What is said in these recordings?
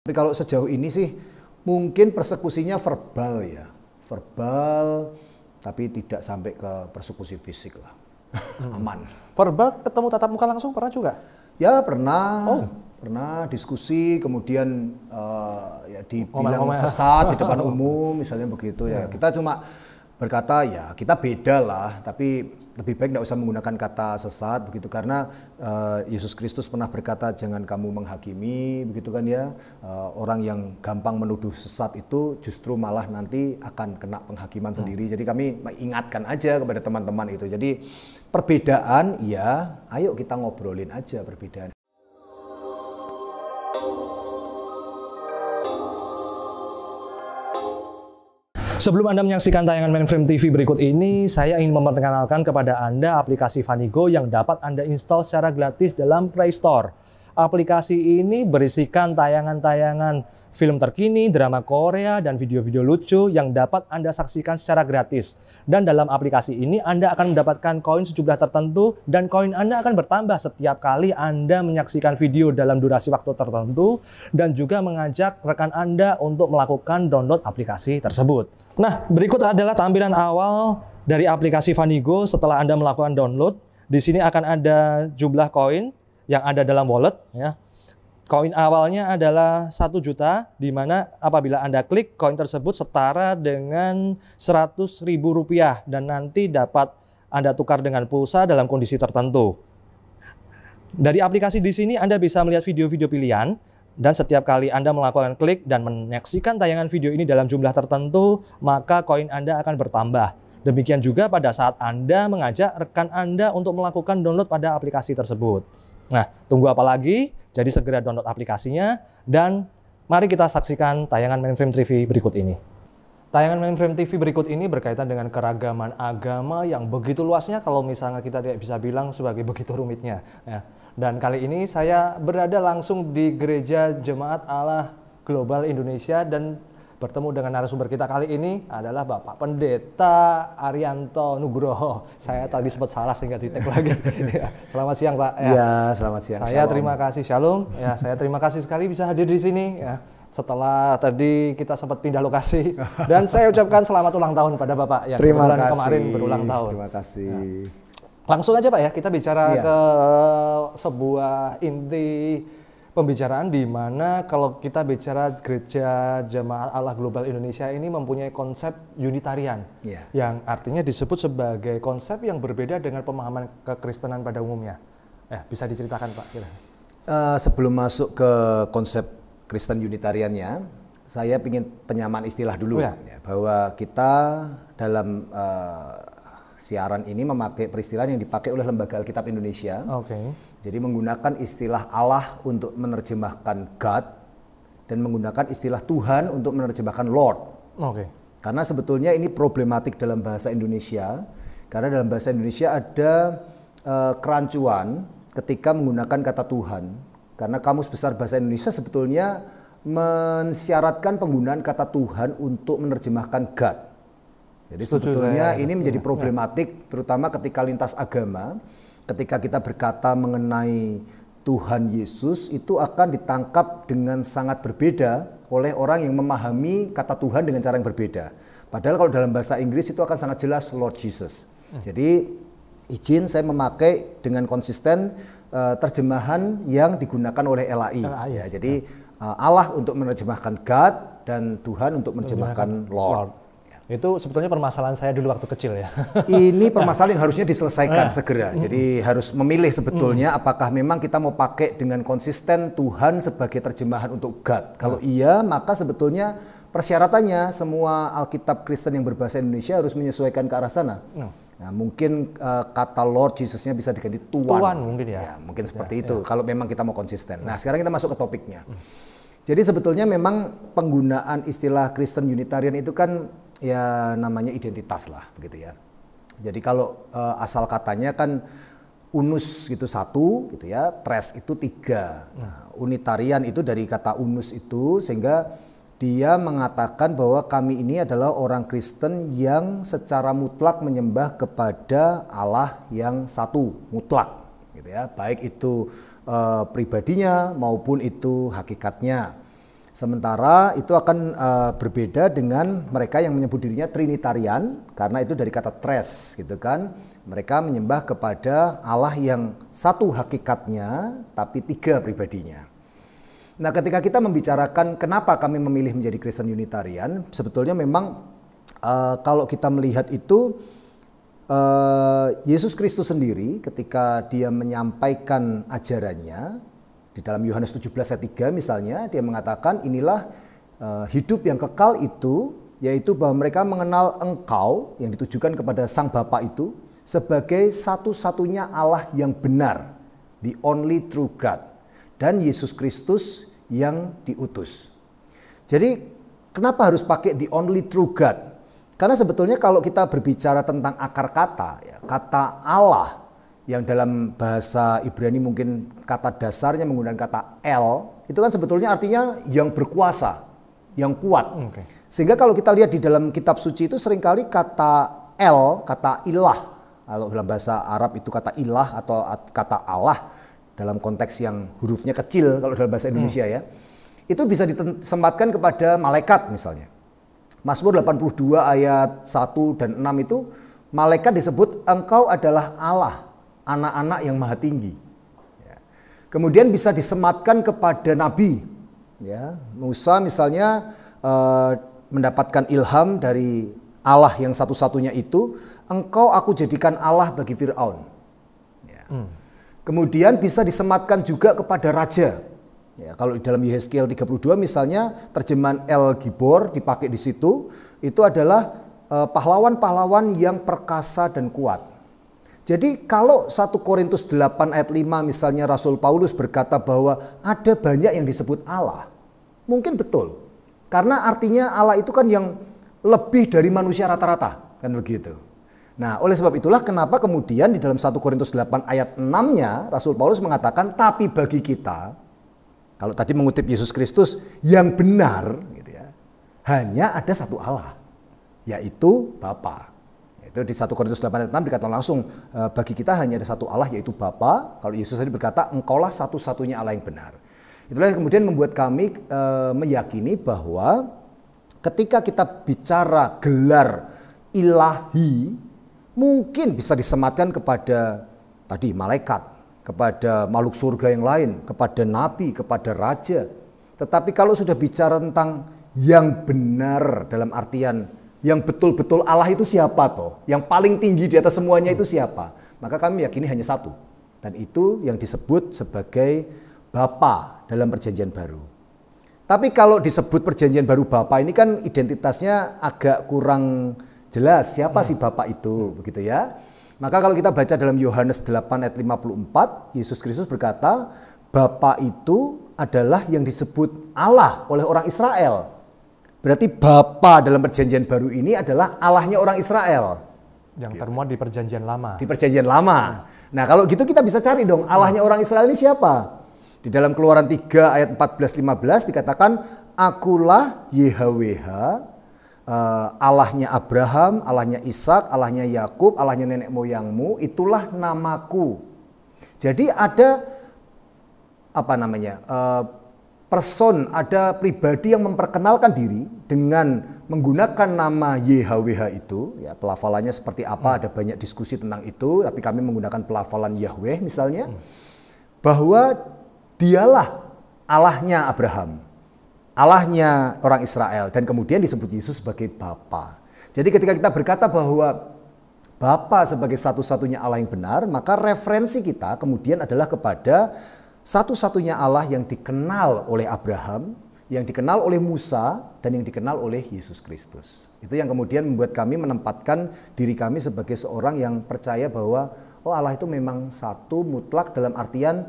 Tapi kalau sejauh ini sih mungkin persekusinya verbal ya, verbal tapi tidak sampai ke persekusi fisik lah. Hmm. Aman. Verbal ketemu tatap muka langsung pernah juga? Ya pernah. Oh. Pernah diskusi kemudian uh, ya dibilang oh, sesat di depan umum misalnya begitu ya. ya. Kita cuma berkata ya kita beda lah tapi lebih baik tidak usah menggunakan kata sesat begitu karena uh, Yesus Kristus pernah berkata jangan kamu menghakimi begitu kan ya uh, orang yang gampang menuduh sesat itu justru malah nanti akan kena penghakiman hmm. sendiri jadi kami ingatkan aja kepada teman-teman itu jadi perbedaan ya ayo kita ngobrolin aja perbedaan Sebelum Anda menyaksikan tayangan Mainframe TV berikut ini, saya ingin memperkenalkan kepada Anda aplikasi Vanigo yang dapat Anda install secara gratis dalam Play Store. Aplikasi ini berisikan tayangan-tayangan film terkini, drama Korea, dan video-video lucu yang dapat Anda saksikan secara gratis. Dan dalam aplikasi ini, Anda akan mendapatkan koin sejumlah tertentu dan koin Anda akan bertambah setiap kali Anda menyaksikan video dalam durasi waktu tertentu dan juga mengajak rekan Anda untuk melakukan download aplikasi tersebut. Nah, berikut adalah tampilan awal dari aplikasi Vanigo setelah Anda melakukan download. Di sini akan ada jumlah koin yang ada dalam wallet ya Koin awalnya adalah satu juta, di mana apabila Anda klik koin tersebut setara dengan seratus ribu rupiah dan nanti dapat Anda tukar dengan pulsa dalam kondisi tertentu. Dari aplikasi di sini Anda bisa melihat video-video pilihan dan setiap kali Anda melakukan klik dan menyaksikan tayangan video ini dalam jumlah tertentu, maka koin Anda akan bertambah. Demikian juga pada saat Anda mengajak rekan Anda untuk melakukan download pada aplikasi tersebut. Nah, tunggu apa lagi? Jadi segera download aplikasinya dan mari kita saksikan tayangan Mainframe TV berikut ini. Tayangan Mainframe TV berikut ini berkaitan dengan keragaman agama yang begitu luasnya kalau misalnya kita tidak bisa bilang sebagai begitu rumitnya. Ya. Dan kali ini saya berada langsung di Gereja Jemaat Allah Global Indonesia dan bertemu dengan narasumber kita kali ini adalah Bapak Pendeta Arianto Nugroho. Saya tadi sempat salah sehingga di tag lagi. Ya, selamat siang Pak. Ya, ya selamat siang. Saya shalom. terima kasih Shalom. Ya, saya terima kasih sekali bisa hadir di sini. Ya setelah tadi kita sempat pindah lokasi dan saya ucapkan selamat ulang tahun pada Bapak yang Terima kasih. kemarin berulang tahun. Terima kasih. Ya. langsung aja Pak ya, kita bicara ya. ke sebuah inti pembicaraan di mana kalau kita bicara gereja jamaah Allah Global Indonesia ini mempunyai konsep unitarian yeah. yang artinya disebut sebagai konsep yang berbeda dengan pemahaman kekristenan pada umumnya. Eh, bisa diceritakan Pak? Uh, sebelum masuk ke konsep Kristen unitariannya, saya ingin penyamaan istilah dulu oh, yeah. ya bahwa kita dalam uh, siaran ini memakai peristilan yang dipakai oleh Lembaga Alkitab Indonesia. Oke. Okay. Jadi menggunakan istilah Allah untuk menerjemahkan God dan menggunakan istilah Tuhan untuk menerjemahkan Lord. Oke. Okay. Karena sebetulnya ini problematik dalam bahasa Indonesia karena dalam bahasa Indonesia ada uh, kerancuan ketika menggunakan kata Tuhan. Karena kamus besar bahasa Indonesia sebetulnya mensyaratkan penggunaan kata Tuhan untuk menerjemahkan God. Jadi sebetulnya ini menjadi iya. problematik terutama ketika lintas agama, ketika kita berkata mengenai Tuhan Yesus itu akan ditangkap dengan sangat berbeda oleh orang yang memahami kata Tuhan dengan cara yang berbeda. Padahal kalau dalam bahasa Inggris itu akan sangat jelas Lord Jesus. Hmm. Jadi izin saya memakai dengan konsisten uh, terjemahan yang digunakan oleh LAI. LAI ya, jadi uh, Allah untuk menerjemahkan God dan Tuhan untuk menerjemahkan Lord. Itu sebetulnya permasalahan saya dulu waktu kecil ya. Ini permasalahan yang harusnya diselesaikan ya. segera. Jadi mm. harus memilih sebetulnya mm. apakah memang kita mau pakai dengan konsisten Tuhan sebagai terjemahan untuk God. Kalau ah. iya, maka sebetulnya persyaratannya semua Alkitab Kristen yang berbahasa Indonesia harus menyesuaikan ke arah sana. Mm. Nah, mungkin uh, kata Lord Jesusnya bisa diganti Tuan. Tuhan mungkin ya. ya mungkin seperti ya, itu. Kalau memang kita mau konsisten. Nah, mm. sekarang kita masuk ke topiknya. Mm. Jadi sebetulnya memang penggunaan istilah Kristen Unitarian itu kan ya namanya identitas lah begitu ya. Jadi kalau uh, asal katanya kan unus gitu satu gitu ya, tres itu tiga. Hmm. Nah, unitarian itu dari kata unus itu sehingga dia mengatakan bahwa kami ini adalah orang Kristen yang secara mutlak menyembah kepada Allah yang satu mutlak gitu ya baik itu e, pribadinya maupun itu hakikatnya Sementara itu akan uh, berbeda dengan mereka yang menyebut dirinya Trinitarian karena itu dari kata tres gitu kan. Mereka menyembah kepada Allah yang satu hakikatnya tapi tiga pribadinya. Nah, ketika kita membicarakan kenapa kami memilih menjadi Kristen Unitarian, sebetulnya memang uh, kalau kita melihat itu uh, Yesus Kristus sendiri ketika dia menyampaikan ajarannya di dalam Yohanes 17 ayat 3 misalnya, dia mengatakan inilah eh, hidup yang kekal itu, yaitu bahwa mereka mengenal engkau yang ditujukan kepada sang Bapa itu sebagai satu-satunya Allah yang benar, the only true God, dan Yesus Kristus yang diutus. Jadi kenapa harus pakai the only true God? Karena sebetulnya kalau kita berbicara tentang akar kata, ya, kata Allah yang dalam bahasa Ibrani mungkin kata dasarnya menggunakan kata El, itu kan sebetulnya artinya yang berkuasa, yang kuat. Okay. Sehingga kalau kita lihat di dalam kitab suci itu seringkali kata El, kata ilah, kalau dalam bahasa Arab itu kata ilah atau kata Allah dalam konteks yang hurufnya kecil kalau dalam bahasa hmm. Indonesia hmm. ya. Itu bisa disematkan kepada malaikat misalnya. Mazmur 82 ayat 1 dan 6 itu malaikat disebut engkau adalah Allah anak-anak yang maha tinggi. Ya. Kemudian bisa disematkan kepada Nabi. Ya, Musa misalnya eh, mendapatkan ilham dari Allah yang satu-satunya itu, engkau aku jadikan Allah bagi Fir'aun. Ya. Hmm. Kemudian bisa disematkan juga kepada raja. Ya, kalau di dalam Yeskiel 32 misalnya terjemahan El Gibor dipakai di situ, itu adalah eh, pahlawan-pahlawan yang perkasa dan kuat. Jadi kalau 1 Korintus 8 ayat 5 misalnya Rasul Paulus berkata bahwa ada banyak yang disebut Allah. Mungkin betul. Karena artinya Allah itu kan yang lebih dari manusia rata-rata. Kan begitu. Nah oleh sebab itulah kenapa kemudian di dalam 1 Korintus 8 ayat 6-nya Rasul Paulus mengatakan tapi bagi kita. Kalau tadi mengutip Yesus Kristus yang benar gitu ya. Hanya ada satu Allah. Yaitu Bapa. Itu di 1 Korintus 8 ayat 6 dikatakan langsung eh, bagi kita hanya ada satu Allah yaitu Bapa. Kalau Yesus tadi berkata engkaulah satu-satunya Allah yang benar. Itulah yang kemudian membuat kami e, meyakini bahwa ketika kita bicara gelar ilahi mungkin bisa disematkan kepada tadi malaikat, kepada makhluk surga yang lain, kepada nabi, kepada raja. Tetapi kalau sudah bicara tentang yang benar dalam artian yang betul-betul Allah itu siapa toh? Yang paling tinggi di atas semuanya itu siapa? Maka kami yakini hanya satu. Dan itu yang disebut sebagai Bapa dalam perjanjian baru. Tapi kalau disebut perjanjian baru Bapa ini kan identitasnya agak kurang jelas siapa hmm. si Bapa itu begitu ya. Maka kalau kita baca dalam Yohanes 8 ayat 54, Yesus Kristus berkata, Bapa itu adalah yang disebut Allah oleh orang Israel Berarti Bapa dalam perjanjian baru ini adalah Allahnya orang Israel. Yang gitu. termuat di perjanjian lama. Di perjanjian lama. Nah kalau gitu kita bisa cari dong Allahnya orang Israel ini siapa? Di dalam keluaran 3 ayat 14-15 dikatakan Akulah YHWH eh, Allahnya Abraham, Allahnya Ishak, Allahnya Yakub, Allahnya nenek moyangmu, itulah namaku. Jadi ada apa namanya? Eh, person, ada pribadi yang memperkenalkan diri dengan menggunakan nama YHWH itu, ya pelafalannya seperti apa, hmm. ada banyak diskusi tentang itu, tapi kami menggunakan pelafalan Yahweh misalnya, hmm. bahwa dialah Allahnya Abraham, Allahnya orang Israel, dan kemudian disebut Yesus sebagai Bapa. Jadi ketika kita berkata bahwa Bapa sebagai satu-satunya Allah yang benar, maka referensi kita kemudian adalah kepada satu-satunya Allah yang dikenal oleh Abraham, yang dikenal oleh Musa, dan yang dikenal oleh Yesus Kristus. Itu yang kemudian membuat kami menempatkan diri kami sebagai seorang yang percaya bahwa oh Allah itu memang satu mutlak dalam artian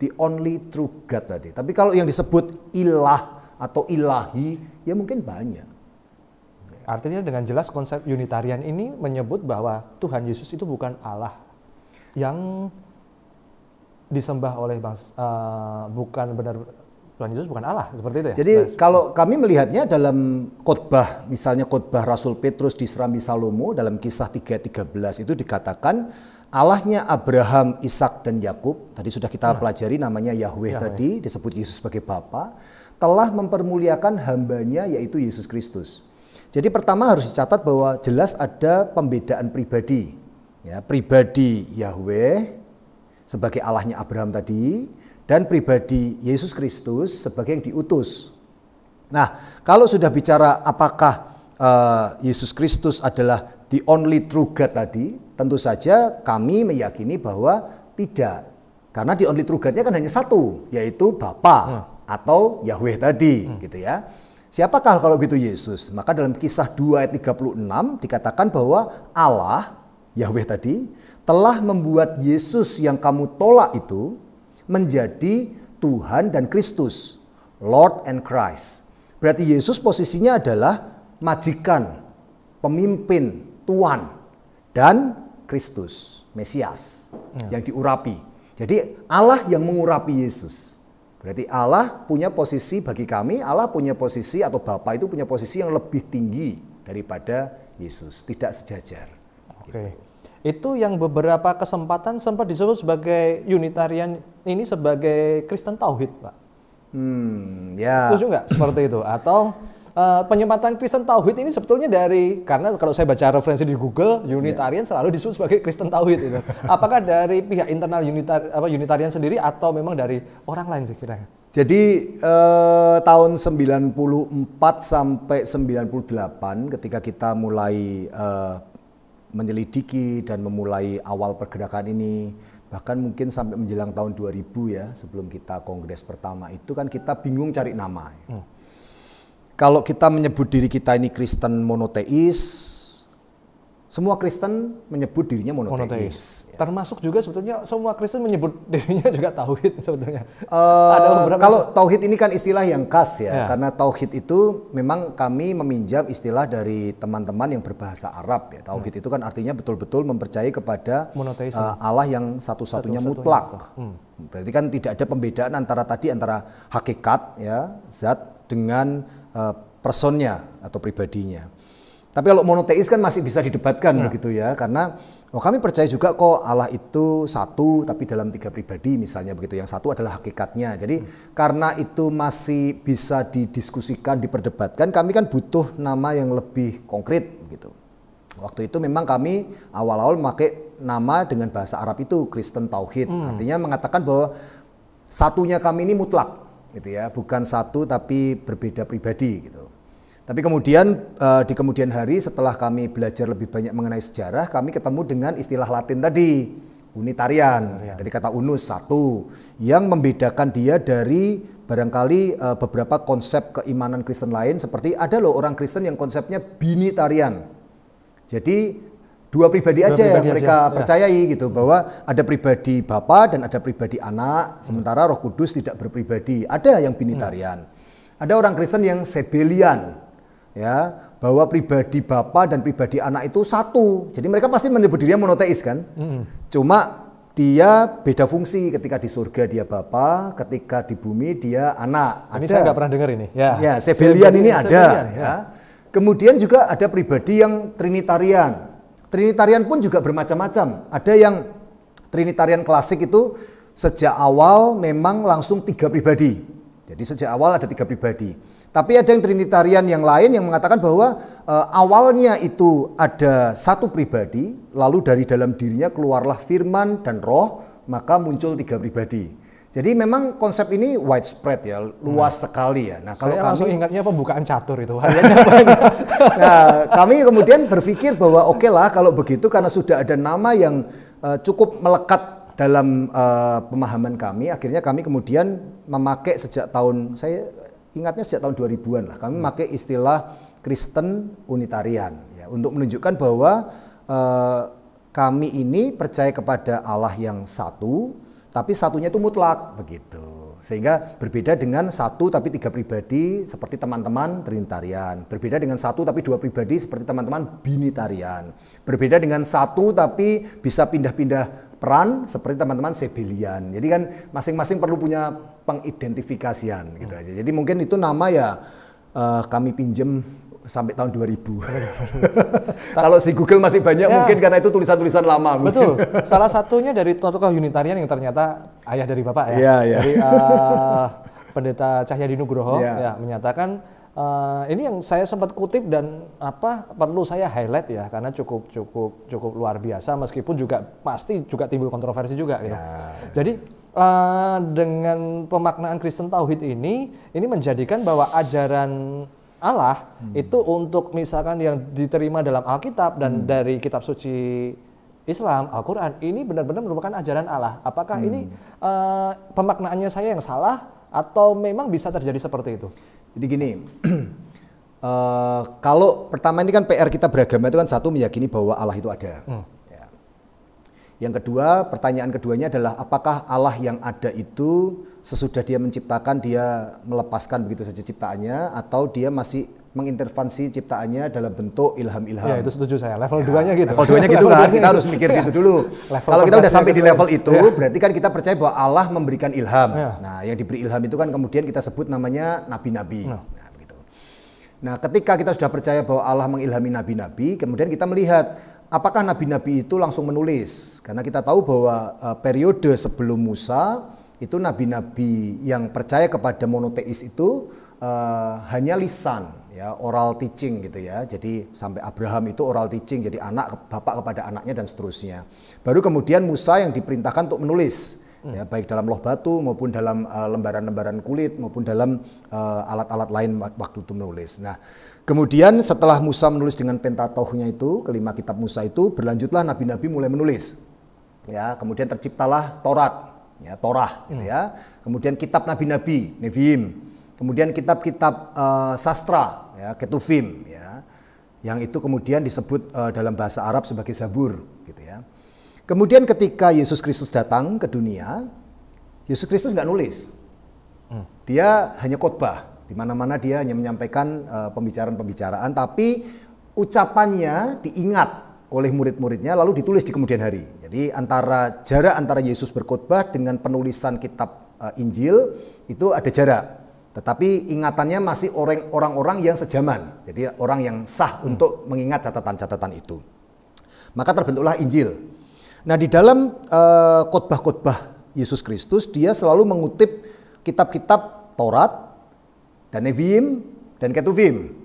the only true God tadi. Tapi kalau yang disebut ilah atau ilahi, ya mungkin banyak. Artinya dengan jelas konsep Unitarian ini menyebut bahwa Tuhan Yesus itu bukan Allah yang disembah oleh bangsa, uh, eh, bukan benar Tuhan Yesus bukan Allah seperti itu ya. Jadi nah. kalau kami melihatnya dalam khotbah misalnya khotbah Rasul Petrus di Serambi Salomo dalam kisah 3:13 itu dikatakan Allahnya Abraham, Ishak dan Yakub tadi sudah kita nah. pelajari namanya Yahweh ya, tadi disebut Yesus sebagai Bapa telah mempermuliakan hambanya yaitu Yesus Kristus. Jadi pertama harus dicatat bahwa jelas ada pembedaan pribadi. Ya, pribadi Yahweh sebagai Allahnya Abraham tadi dan pribadi Yesus Kristus sebagai yang diutus. Nah, kalau sudah bicara apakah uh, Yesus Kristus adalah the only true God tadi, tentu saja kami meyakini bahwa tidak. Karena the only true God-nya kan hanya satu, yaitu Bapa hmm. atau Yahweh tadi, hmm. gitu ya. Siapakah kalau gitu Yesus? Maka dalam kisah 2 ayat 36 dikatakan bahwa Allah Yahweh tadi telah membuat Yesus yang kamu tolak itu menjadi Tuhan dan Kristus, Lord and Christ. Berarti Yesus posisinya adalah majikan, pemimpin, tuan, dan Kristus, Mesias ya. yang diurapi. Jadi Allah yang mengurapi Yesus. Berarti Allah punya posisi bagi kami, Allah punya posisi atau Bapa itu punya posisi yang lebih tinggi daripada Yesus, tidak sejajar. Oke. Gitu itu yang beberapa kesempatan sempat disebut sebagai Unitarian ini sebagai Kristen Tauhid, Pak. Hmm, ya. Setuju nggak seperti itu? Atau uh, penyempatan Kristen Tauhid ini sebetulnya dari karena kalau saya baca referensi di Google, iya. Unitarian yeah. selalu disebut sebagai Kristen Tauhid. Gitu. Apakah dari pihak internal Unitar, apa, Unitarian sendiri atau memang dari orang lain sih kira-kira? Jadi eh, tahun 94 sampai 98 ketika kita mulai eh, menyelidiki dan memulai awal pergerakan ini bahkan mungkin sampai menjelang tahun 2000 ya sebelum kita kongres pertama itu kan kita bingung cari nama. Ya. Hmm. Kalau kita menyebut diri kita ini Kristen monoteis, semua Kristen menyebut dirinya monoteis. monoteis. Ya. Termasuk juga sebetulnya semua Kristen menyebut dirinya juga tauhid sebetulnya. Uh, Ada beberapa kalau tauhid ini kan istilah yang khas ya, ya, karena tauhid itu memang kami meminjam istilah dari teman-teman yang berbahasa Arab ya. Tauhid hmm. itu kan artinya betul-betul mempercayai kepada monoteis, uh, Allah yang satu-satunya satu mutlak. mutlak. Hmm. Berarti kan tidak ada pembedaan antara tadi antara hakikat ya, zat dengan uh, personnya atau pribadinya. Tapi kalau monoteis kan masih bisa didebatkan ya. begitu ya, karena oh kami percaya juga kok Allah itu satu tapi dalam tiga pribadi misalnya begitu. Yang satu adalah hakikatnya. Jadi hmm. karena itu masih bisa didiskusikan, diperdebatkan, kami kan butuh nama yang lebih konkret gitu. Waktu itu memang kami awal-awal memakai nama dengan bahasa Arab itu Kristen Tauhid. Hmm. Artinya mengatakan bahwa satunya kami ini mutlak gitu ya, bukan satu tapi berbeda pribadi gitu. Tapi kemudian uh, di kemudian hari setelah kami belajar lebih banyak mengenai sejarah, kami ketemu dengan istilah Latin tadi, unitarian, ya. dari kata unus satu, yang membedakan dia dari barangkali uh, beberapa konsep keimanan Kristen lain seperti ada loh orang Kristen yang konsepnya binitarian. Jadi dua pribadi dua aja pribadi yang mereka ya. percayai gitu bahwa ada pribadi bapa dan ada pribadi anak hmm. sementara Roh Kudus tidak berpribadi ada yang binitarian hmm. ada orang Kristen yang sebelian ya bahwa pribadi bapak dan pribadi anak itu satu. Jadi mereka pasti menyebut dirinya monoteis kan. Mm. Cuma dia beda fungsi ketika di surga dia bapak ketika di bumi dia anak. Ini ada. saya nggak pernah dengar ini. Ya, ya Sebelian ini ada. Sebelian, ya. ya. Kemudian juga ada pribadi yang trinitarian. Trinitarian pun juga bermacam-macam. Ada yang trinitarian klasik itu sejak awal memang langsung tiga pribadi. Jadi sejak awal ada tiga pribadi. Tapi ada yang trinitarian yang lain yang mengatakan bahwa e, awalnya itu ada satu pribadi, lalu dari dalam dirinya keluarlah firman dan roh, maka muncul tiga pribadi. Jadi memang konsep ini widespread ya, luas hmm. sekali ya. Nah, kalau saya kami ingatnya pembukaan catur itu. nah, kami kemudian berpikir bahwa oke okay lah kalau begitu karena sudah ada nama yang uh, cukup melekat dalam uh, pemahaman kami akhirnya kami kemudian memakai sejak tahun saya ingatnya sejak tahun 2000-an lah kami memakai hmm. istilah Kristen Unitarian ya untuk menunjukkan bahwa uh, kami ini percaya kepada Allah yang satu tapi satunya itu mutlak begitu sehingga berbeda dengan satu tapi tiga pribadi seperti teman-teman Trinitarian berbeda dengan satu tapi dua pribadi seperti teman-teman Binitarian berbeda dengan satu tapi bisa pindah-pindah peran seperti teman-teman Sebelian. Jadi kan masing-masing perlu punya pengidentifikasian gitu aja. Jadi mungkin itu nama ya uh, kami pinjem sampai tahun 2000. Kalau si Google masih banyak ya. mungkin karena itu tulisan-tulisan lama. Betul. Salah satunya dari tokoh Unitarian yang ternyata ayah dari Bapak ya. ya, ya. Dari uh, eh, Pendeta Cahyadi Nugroho ya. ya menyatakan Uh, ini yang saya sempat kutip dan apa perlu saya highlight ya karena cukup cukup cukup luar biasa meskipun juga pasti juga timbul kontroversi juga gitu. Ya. ya. Jadi uh, dengan pemaknaan Kristen tauhid ini ini menjadikan bahwa ajaran Allah hmm. itu untuk misalkan yang diterima dalam Alkitab dan hmm. dari kitab suci Islam, Al-Qur'an ini benar-benar merupakan ajaran Allah. Apakah hmm. ini uh, eh, pemaknaannya saya yang salah atau memang bisa terjadi seperti itu? Jadi gini, uh, kalau pertama ini kan PR kita beragama itu kan satu meyakini bahwa Allah itu ada. Hmm. Ya. Yang kedua, pertanyaan keduanya adalah apakah Allah yang ada itu sesudah dia menciptakan dia melepaskan begitu saja ciptaannya atau dia masih mengintervensi ciptaannya dalam bentuk ilham-ilham. Ya, itu setuju saya. Level 2-nya ya, gitu. Level 2-nya gitu kan. Kita harus mikir gitu dulu. Level Kalau kita udah sampai di level itu, ya. berarti kan kita percaya bahwa Allah memberikan ilham. Ya. Nah, yang diberi ilham itu kan kemudian kita sebut namanya nabi-nabi. Nah. Nah, begitu. nah, ketika kita sudah percaya bahwa Allah mengilhami nabi-nabi, kemudian kita melihat apakah nabi-nabi itu langsung menulis? Karena kita tahu bahwa uh, periode sebelum Musa itu nabi-nabi yang percaya kepada monoteis itu Eh, hanya lisan ya oral teaching gitu ya. Jadi sampai Abraham itu oral teaching jadi anak bapak kepada anaknya dan seterusnya. Baru kemudian Musa yang diperintahkan untuk menulis hmm. ya baik dalam loh batu maupun dalam eh, lembaran-lembaran uh, kulit maupun dalam eh, alat-alat uh, lain waktu itu menulis. Nah, kemudian setelah Musa menulis dengan pentatohnya itu, kelima kitab Musa itu berlanjutlah nabi-nabi mulai menulis. Ya, kemudian terciptalah Taurat, ya Torah gitu hmm. gitu ya. Kemudian kitab nabi-nabi, Nevi'im Kemudian kitab-kitab uh, sastra, ya, ketufim, ya, yang itu kemudian disebut uh, dalam bahasa Arab sebagai zabur, gitu ya. Kemudian ketika Yesus Kristus datang ke dunia, Yesus Kristus nggak nulis, hmm. dia hanya khotbah, di mana-mana dia hanya menyampaikan eh, pembicaraan-pembicaraan, uh, tapi ucapannya diingat oleh murid-muridnya lalu ditulis di kemudian hari. Jadi antara jarak antara Yesus berkhotbah dengan penulisan kitab uh, Injil itu ada jarak. Tetapi ingatannya masih orang-orang yang sejaman, jadi orang yang sah hmm. untuk mengingat catatan-catatan itu. Maka terbentuklah Injil. Nah, di dalam uh, khotbah-khotbah Yesus Kristus, dia selalu mengutip kitab-kitab Taurat dan Neviim dan Ketuvim.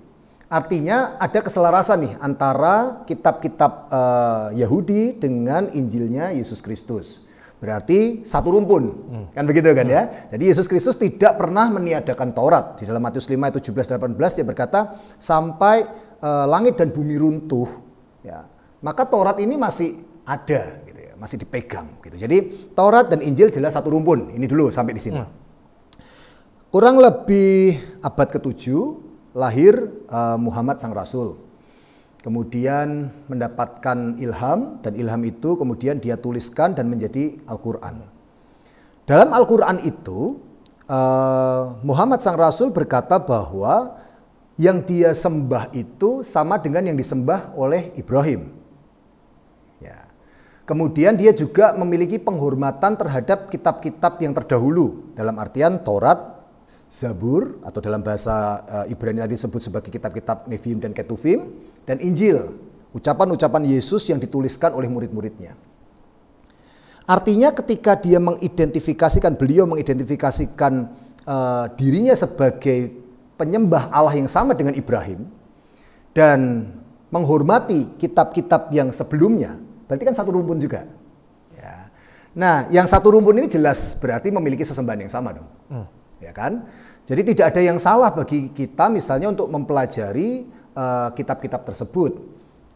Artinya ada keselarasan nih antara kitab-kitab uh, Yahudi dengan Injilnya Yesus Kristus berarti satu rumpun. Hmm. Kan begitu kan ya? hmm. ya? Jadi Yesus Kristus tidak pernah meniadakan Taurat. Di dalam Matius 5 ayat 17 18 dia berkata sampai e, langit dan bumi runtuh ya. Maka Taurat ini masih ada gitu ya, masih dipegang gitu. Jadi Taurat dan Injil jelas satu rumpun. Ini dulu sampai di sini. Hmm. Kurang lebih abad ke-7 lahir e, Muhammad sang rasul kemudian mendapatkan ilham dan ilham itu kemudian dia tuliskan dan menjadi Al-Qur'an. Dalam Al-Qur'an itu eh, Muhammad sang rasul berkata bahwa yang dia sembah itu sama dengan yang disembah oleh Ibrahim. Ya. Kemudian dia juga memiliki penghormatan terhadap kitab-kitab yang terdahulu dalam artian Taurat, Zabur atau dalam bahasa eh, Ibrani tadi disebut sebagai kitab-kitab Nevim dan Ketuvim dan Injil, ucapan-ucapan Yesus yang dituliskan oleh murid-muridnya. Artinya ketika dia mengidentifikasikan beliau mengidentifikasikan uh, dirinya sebagai penyembah Allah yang sama dengan Ibrahim dan menghormati kitab-kitab yang sebelumnya, berarti kan satu rumpun juga. Ya. Nah, yang satu rumpun ini jelas berarti memiliki sesembahan yang sama dong. Hmm. Ya kan? Jadi tidak ada yang salah bagi kita misalnya untuk mempelajari Eh, kitab-kitab uh, tersebut.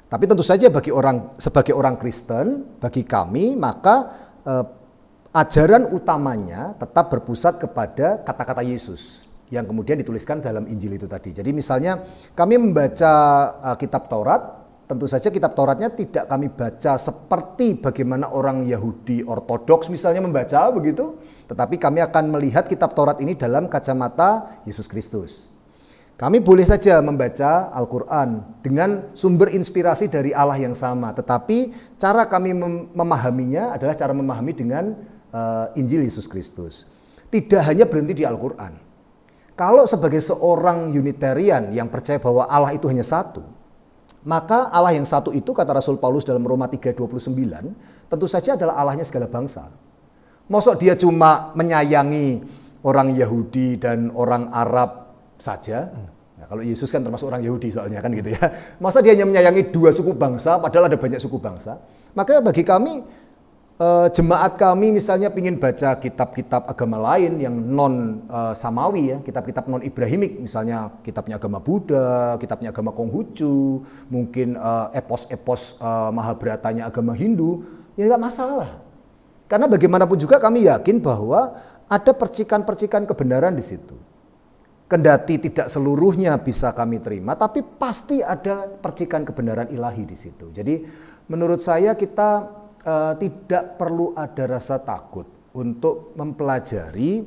Tapi tentu saja bagi orang sebagai orang Kristen, bagi kami maka uh, ajaran utamanya tetap berpusat kepada kata-kata Yesus yang kemudian dituliskan dalam Injil itu tadi. Jadi misalnya kami membaca uh, kitab Taurat, tentu saja kitab Tauratnya tidak kami baca seperti bagaimana orang Yahudi ortodoks misalnya membaca begitu, tetapi kami akan melihat kitab Taurat ini dalam kacamata Yesus Kristus. Kami boleh saja membaca Al-Quran dengan sumber inspirasi dari Allah yang sama, tetapi cara kami memahaminya adalah cara memahami dengan uh, Injil Yesus Kristus. Tidak hanya berhenti di Al-Quran. Kalau sebagai seorang Unitarian yang percaya bahwa Allah itu hanya satu, maka Allah yang satu itu kata Rasul Paulus dalam Roma 3:29 tentu saja adalah Allahnya segala bangsa. Mosok dia cuma menyayangi orang Yahudi dan orang Arab saja. Hmm. Nah, kalau Yesus kan termasuk orang Yahudi soalnya kan gitu ya. Masa dia hanya menyayangi dua suku bangsa padahal ada banyak suku bangsa? Maka bagi kami eh, jemaat kami misalnya ingin baca kitab-kitab agama lain yang non eh, samawi ya, kitab-kitab non Ibrahimik misalnya kitabnya agama Buddha, kitabnya agama Konghucu, mungkin eh, epos-epos Mahabharatanya agama Hindu, ya nggak masalah. Karena bagaimanapun juga kami yakin bahwa ada percikan-percikan kebenaran di situ. Kendati tidak seluruhnya bisa kami terima, tapi pasti ada percikan kebenaran ilahi di situ. Jadi menurut saya kita uh, tidak perlu ada rasa takut untuk mempelajari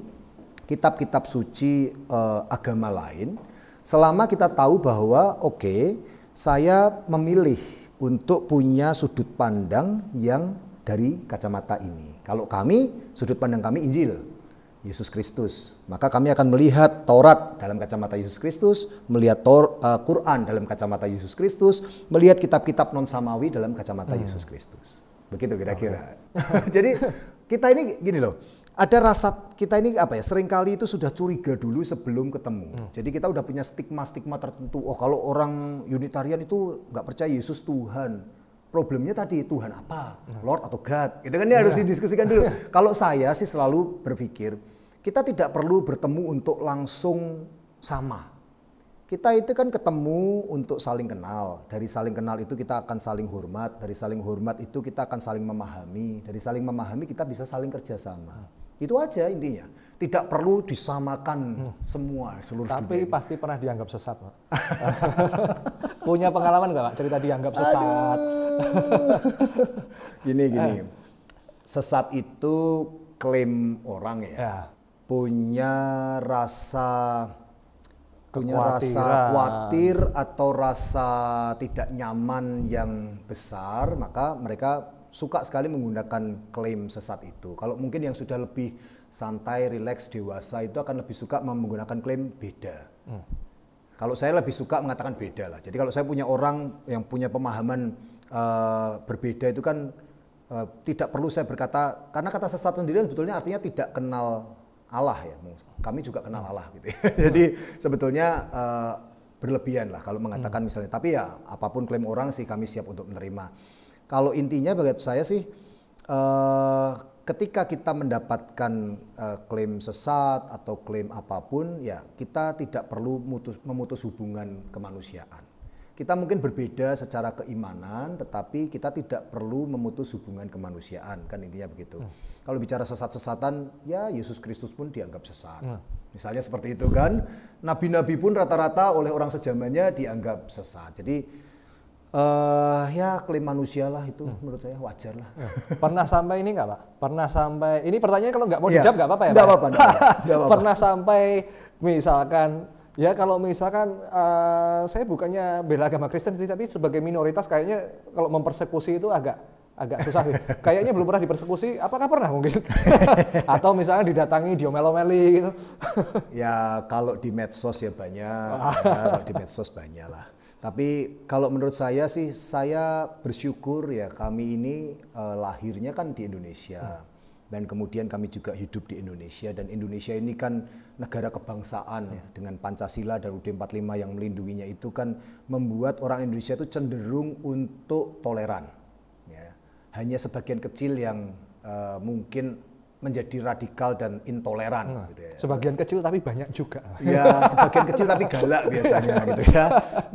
kitab-kitab suci uh, agama lain selama kita tahu bahwa oke okay, saya memilih untuk punya sudut pandang yang dari kacamata ini. Kalau kami sudut pandang kami Injil. Yesus Kristus. Maka kami akan melihat Taurat dalam kacamata Yesus Kristus, melihat Tor, uh, Quran dalam kacamata Yesus Kristus, melihat kitab-kitab non samawi dalam kacamata hmm. Yesus Kristus. Begitu kira-kira. Okay. Jadi kita ini gini loh, ada rasa kita ini apa ya seringkali itu sudah curiga dulu sebelum ketemu hmm. jadi kita udah punya stigma stigma tertentu oh kalau orang Unitarian itu nggak percaya Yesus Tuhan problemnya tadi Tuhan apa hmm. Lord atau God itu kan ini iya. harus didiskusikan dulu kalau saya sih selalu berpikir kita tidak perlu bertemu untuk langsung sama. Kita itu kan ketemu untuk saling kenal. Dari saling kenal itu kita akan saling hormat. Dari saling hormat itu kita akan saling memahami. Dari saling memahami kita bisa saling kerjasama. Itu aja intinya. Tidak perlu disamakan hmm. semua seluruh Tapi dunia. pasti pernah dianggap sesat, Pak. Punya pengalaman nggak, Pak? Cerita dianggap sesat. gini, gini. Eh. Sesat itu klaim orang ya. ya punya rasa punya rasa khawatir atau rasa tidak nyaman yang besar, maka mereka suka sekali menggunakan klaim sesat itu. Kalau mungkin yang sudah lebih santai, rileks, dewasa itu akan lebih suka menggunakan klaim beda. Hmm. Kalau saya lebih suka mengatakan beda lah. Jadi kalau saya punya orang yang punya pemahaman uh, berbeda itu kan eh, tidak perlu saya berkata karena kata sesat sendiri kan sebetulnya artinya tidak kenal Allah ya. Kami juga kenal hmm. Allah gitu. Ya. Jadi sebetulnya uh, berlebihan lah kalau mengatakan hmm. misalnya. Tapi ya apapun klaim orang sih kami siap untuk menerima. Kalau intinya bagi saya sih uh, ketika kita mendapatkan uh, klaim sesat atau klaim apapun ya kita tidak perlu mutus, memutus hubungan kemanusiaan. Kita mungkin berbeda secara keimanan, tetapi kita tidak perlu memutus hubungan kemanusiaan, kan intinya begitu. Hmm. Kalau bicara sesat-sesatan, ya Yesus Kristus pun dianggap sesat. Hmm. Misalnya seperti itu kan. Nabi-nabi pun rata-rata oleh orang sejamannya dianggap sesat. Jadi uh, ya klaim manusialah itu hmm. menurut saya wajar lah. Ya. Pernah sampai ini nggak Pak? Pernah sampai, ini pertanyaan kalau nggak mau iya. dijawab nggak apa-apa ya Nggak apa-apa. Pernah sampai misalkan Ya kalau misalkan uh, saya bukannya bela agama Kristen sih, tapi sebagai minoritas kayaknya kalau mempersekusi itu agak agak susah sih. Kayaknya belum pernah dipersekusi. Apakah pernah mungkin? Atau misalnya didatangi diomel gitu? ya kalau di medsos ya banyak. ya, kalau di medsos banyak lah. Tapi kalau menurut saya sih saya bersyukur ya kami ini eh, lahirnya kan di Indonesia. Hmm. Dan kemudian kami juga hidup di Indonesia dan Indonesia ini kan negara kebangsaan ya dengan Pancasila dan UUD 45 yang melindunginya itu kan membuat orang Indonesia itu cenderung untuk toleran hanya sebagian kecil yang uh, mungkin menjadi radikal dan intoleran. Nah, gitu ya. Sebagian kecil tapi banyak juga. Ya, sebagian kecil tapi galak biasanya gitu ya.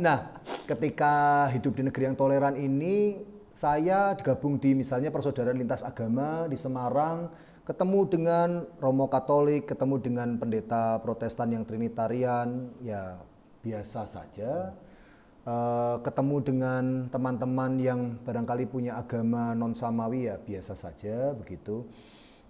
Nah, ketika hidup di negeri yang toleran ini, saya gabung di misalnya persaudaraan lintas agama di Semarang, ketemu dengan Romo Katolik, ketemu dengan pendeta Protestan yang Trinitarian, ya biasa saja. Hmm Eh, ketemu dengan teman-teman yang barangkali punya agama non samawi ya biasa saja begitu.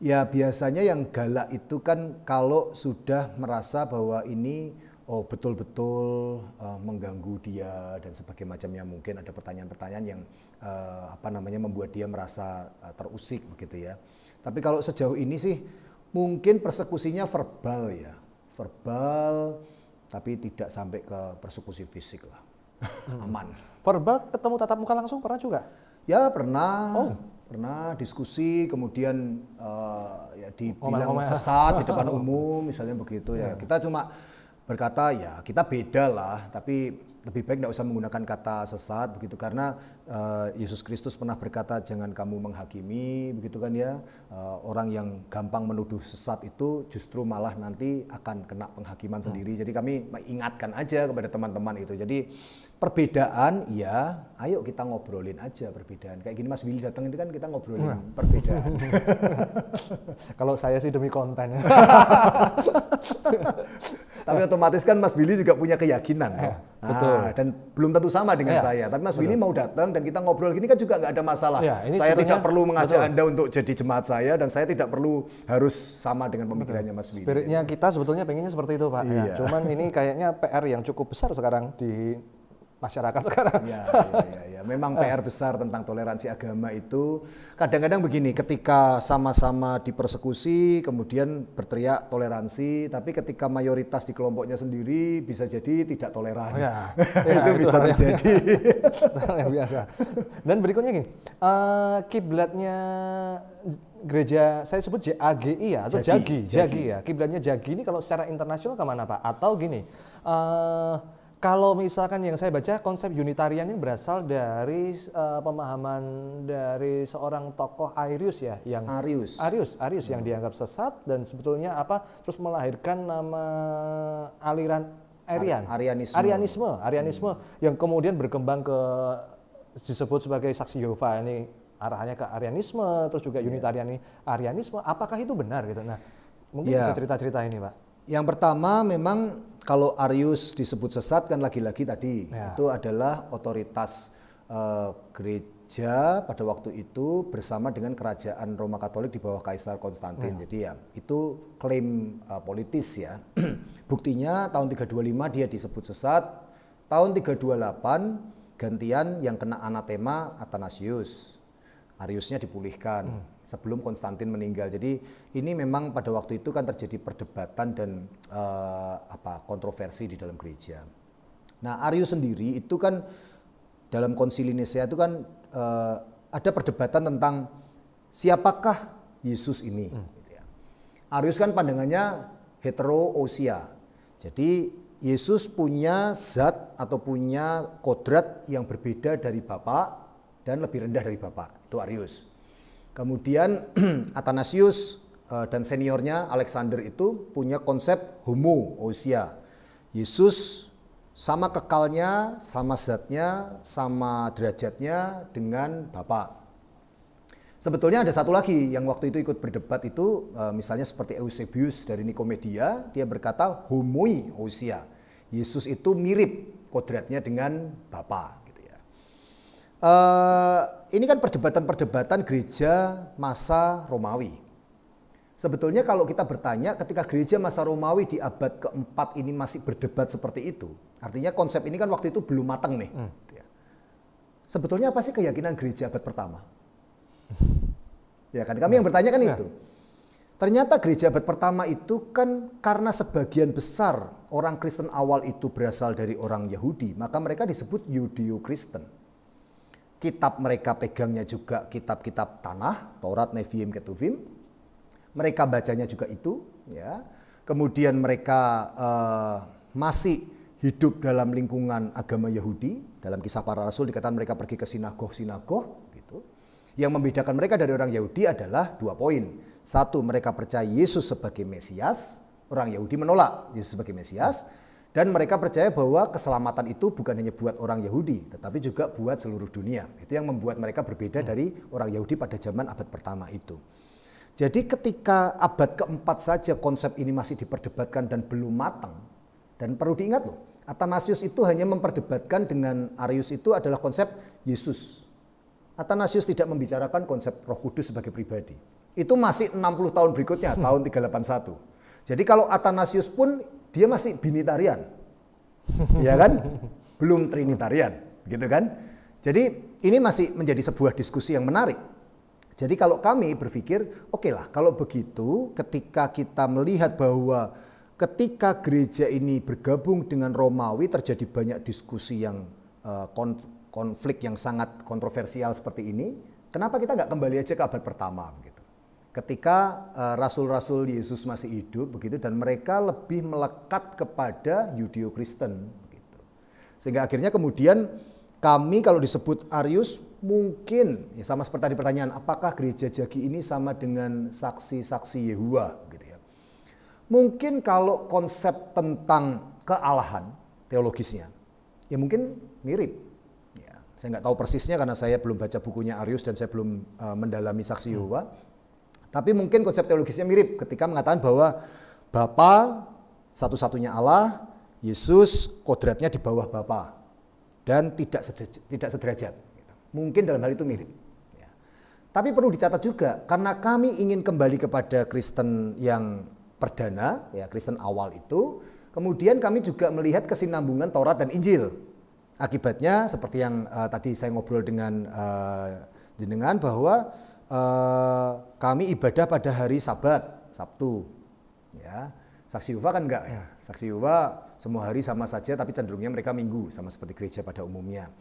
Ya biasanya yang galak itu kan kalau sudah merasa bahwa ini oh betul-betul uh, mengganggu dia dan sebagainya macamnya mungkin ada pertanyaan-pertanyaan yang uh, apa namanya membuat dia merasa uh, terusik begitu ya. Tapi kalau sejauh ini sih mungkin persekusinya verbal ya, verbal tapi tidak sampai ke persekusi fisik lah. Hmm. aman. Verbal ketemu tatap muka langsung pernah juga? Ya pernah. Oh. Pernah diskusi, kemudian uh, ya dibilang oh, sesat di depan umum, misalnya begitu ya. ya. Kita cuma berkata ya kita beda lah, tapi lebih baik tidak usah menggunakan kata sesat begitu karena uh, Yesus Kristus pernah berkata jangan kamu menghakimi begitu kan ya uh, orang yang gampang menuduh sesat itu justru malah nanti akan kena penghakiman hmm. sendiri hmm. jadi kami ingatkan aja kepada teman-teman itu jadi perbedaan ya ayo kita ngobrolin aja perbedaan kayak gini Mas Willy datang itu kan kita ngobrolin nah. perbedaan kalau saya sih demi konten tapi otomatis kan Mas Willy juga punya keyakinan eh, nah, betul dan belum tentu sama dengan ya, saya tapi Mas betul. Willy mau datang dan kita ngobrol gini kan juga nggak ada masalah ya, saya tidak perlu mengajak betul. anda untuk jadi jemaat saya dan saya tidak perlu harus sama dengan pemikirannya Mas Willy spiritnya kita sebetulnya pengennya seperti itu Pak nah, iya. ya, cuman ini kayaknya PR yang cukup besar sekarang di masyarakat sekarang. Ya, ya, ya. Memang eh. PR besar tentang toleransi agama itu. Kadang-kadang begini, ketika sama-sama dipersekusi, kemudian berteriak toleransi, tapi ketika mayoritas di kelompoknya sendiri bisa jadi tidak toleran. Oh, ya, ya, itu, itu bisa hal terjadi. yang biasa. Dan berikutnya gini, uh, kiblatnya gereja saya sebut JAGI ya atau Jagi, Jagi, Jagi, Jagi ya. Kiblatnya Jagi ini kalau secara internasional kemana Pak? Atau gini, uh, kalau misalkan yang saya baca konsep unitarian ini berasal dari uh, pemahaman dari seorang tokoh Arius ya yang Arius Arius Arius hmm. yang dianggap sesat dan sebetulnya apa terus melahirkan nama aliran Arian Arianisme Arianisme Arianisme hmm. yang kemudian berkembang ke disebut sebagai saksi Yehova ini arahannya ke Arianisme terus juga iya. unitarian ini Arianisme apakah itu benar gitu nah mungkin yeah. bisa cerita-cerita ini Pak yang pertama memang kalau Arius disebut sesat kan lagi-lagi tadi ya. itu adalah otoritas uh, gereja pada waktu itu bersama dengan kerajaan Roma Katolik di bawah Kaisar Konstantin. Ya. Jadi ya itu klaim uh, politis ya. Buktinya tahun 325 dia disebut sesat, tahun 328 gantian yang kena anatema Athanasius. Ariusnya dipulihkan. Hmm sebelum Konstantin meninggal. Jadi ini memang pada waktu itu kan terjadi perdebatan dan uh, apa kontroversi di dalam gereja. Nah, Arius sendiri itu kan dalam konsili Nicea itu kan uh, ada perdebatan tentang siapakah Yesus ini. Hmm. Gitu ya. Arius kan pandangannya heteroosia. Jadi Yesus punya zat atau punya kodrat yang berbeda dari Bapak dan lebih rendah dari Bapak. Itu Arius. Kemudian Athanasius eh, dan seniornya Alexander itu punya konsep homo osia. Yesus sama kekalnya, sama zatnya, sama derajatnya dengan Bapa. Sebetulnya ada satu lagi yang waktu itu ikut berdebat itu eh, misalnya seperti Eusebius dari Nikomedia, dia berkata homoi osia. Yesus itu mirip kodratnya dengan Bapa Uh, ini kan perdebatan-perdebatan gereja masa Romawi. Sebetulnya kalau kita bertanya ketika gereja masa Romawi di abad keempat ini masih berdebat seperti itu, artinya konsep ini kan waktu itu belum matang nih. Hmm. Ya. Sebetulnya apa sih keyakinan gereja abad pertama? Ya kan kami yang bertanya kan ya. itu. Ternyata gereja abad pertama itu kan karena sebagian besar orang Kristen awal itu berasal dari orang Yahudi, maka mereka disebut Yudeo-Kristen kitab mereka pegangnya juga kitab-kitab tanah, Taurat, Neviim, Ketuvim. Mereka bacanya juga itu, ya. Kemudian mereka uh, masih hidup dalam lingkungan agama Yahudi. Dalam kisah para rasul dikatakan mereka pergi ke sinagog-sinagog gitu. Yang membedakan mereka dari orang Yahudi adalah dua poin. Satu, mereka percaya Yesus sebagai Mesias. Orang Yahudi menolak Yesus sebagai Mesias. Dan mereka percaya bahwa keselamatan itu bukan hanya buat orang Yahudi, tetapi juga buat seluruh dunia. Itu yang membuat mereka berbeda hmm. dari orang Yahudi pada zaman abad pertama itu. Jadi ketika abad keempat saja konsep ini masih diperdebatkan dan belum matang, dan perlu diingat loh, Athanasius itu hanya memperdebatkan dengan Arius itu adalah konsep Yesus. Athanasius tidak membicarakan konsep roh kudus sebagai pribadi. Itu masih 60 tahun berikutnya, tahun 381. Jadi kalau Athanasius pun dia masih binitarian. ya kan? Belum trinitarian, gitu kan? Jadi ini masih menjadi sebuah diskusi yang menarik. Jadi kalau kami berpikir, oke okay lah kalau begitu ketika kita melihat bahwa ketika gereja ini bergabung dengan Romawi terjadi banyak diskusi yang eh, konflik yang sangat kontroversial seperti ini, kenapa kita nggak kembali aja ke abad pertama? Gitu? ketika eh, rasul-rasul Yesus masih hidup begitu dan mereka lebih melekat kepada Yudio kristen begitu. Sehingga akhirnya kemudian kami kalau disebut Arius mungkin ya sama seperti tadi pertanyaan apakah gereja Jagi ini sama dengan saksi-saksi Yehuwa? gitu ya. Mungkin kalau konsep tentang kealahan teologisnya ya mungkin mirip ya. saya nggak tahu persisnya karena saya belum baca bukunya Arius dan saya belum uh, mendalami saksi Yehuwa. Hmm. Tapi mungkin konsep teologisnya mirip ketika mengatakan bahwa Bapa satu-satunya Allah, Yesus kodratnya di bawah Bapa dan tidak sederajat, tidak sederajat. Mungkin dalam hal itu mirip. Ya. Tapi perlu dicatat juga karena kami ingin kembali kepada Kristen yang perdana, ya Kristen awal itu. Kemudian kami juga melihat kesinambungan Taurat dan Injil. Akibatnya seperti yang uh, tadi saya ngobrol dengan uh, jenengan bahwa Eh, kami ibadah pada hari Sabat, Sabtu. Ya. Saksi Yufa kan enggak ya. Saksi Yufa semua hari sama saja tapi cenderungnya mereka minggu sama seperti gereja pada umumnya.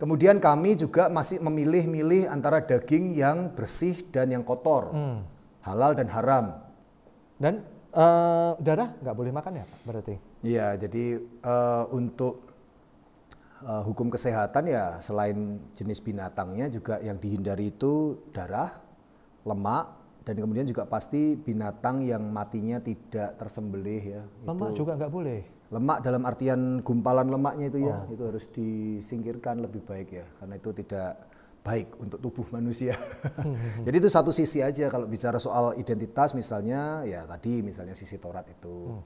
Kemudian kami juga masih memilih-milih antara daging yang bersih dan yang kotor. Hmm. Halal dan haram. Dan uh, darah nggak boleh makan ya Pak berarti? Iya, jadi uh, untuk Eh, hukum kesehatan ya selain jenis binatangnya juga yang dihindari itu darah, lemak, dan kemudian juga pasti binatang yang matinya tidak tersembelih ya. Lemak itu, juga nggak boleh. Lemak dalam artian gumpalan lemaknya itu ya, oh. ya, itu harus disingkirkan lebih baik ya, karena itu tidak baik untuk tubuh manusia. Hmm. Jadi itu satu sisi aja kalau bicara soal identitas misalnya ya tadi misalnya sisi torat itu. Hmm.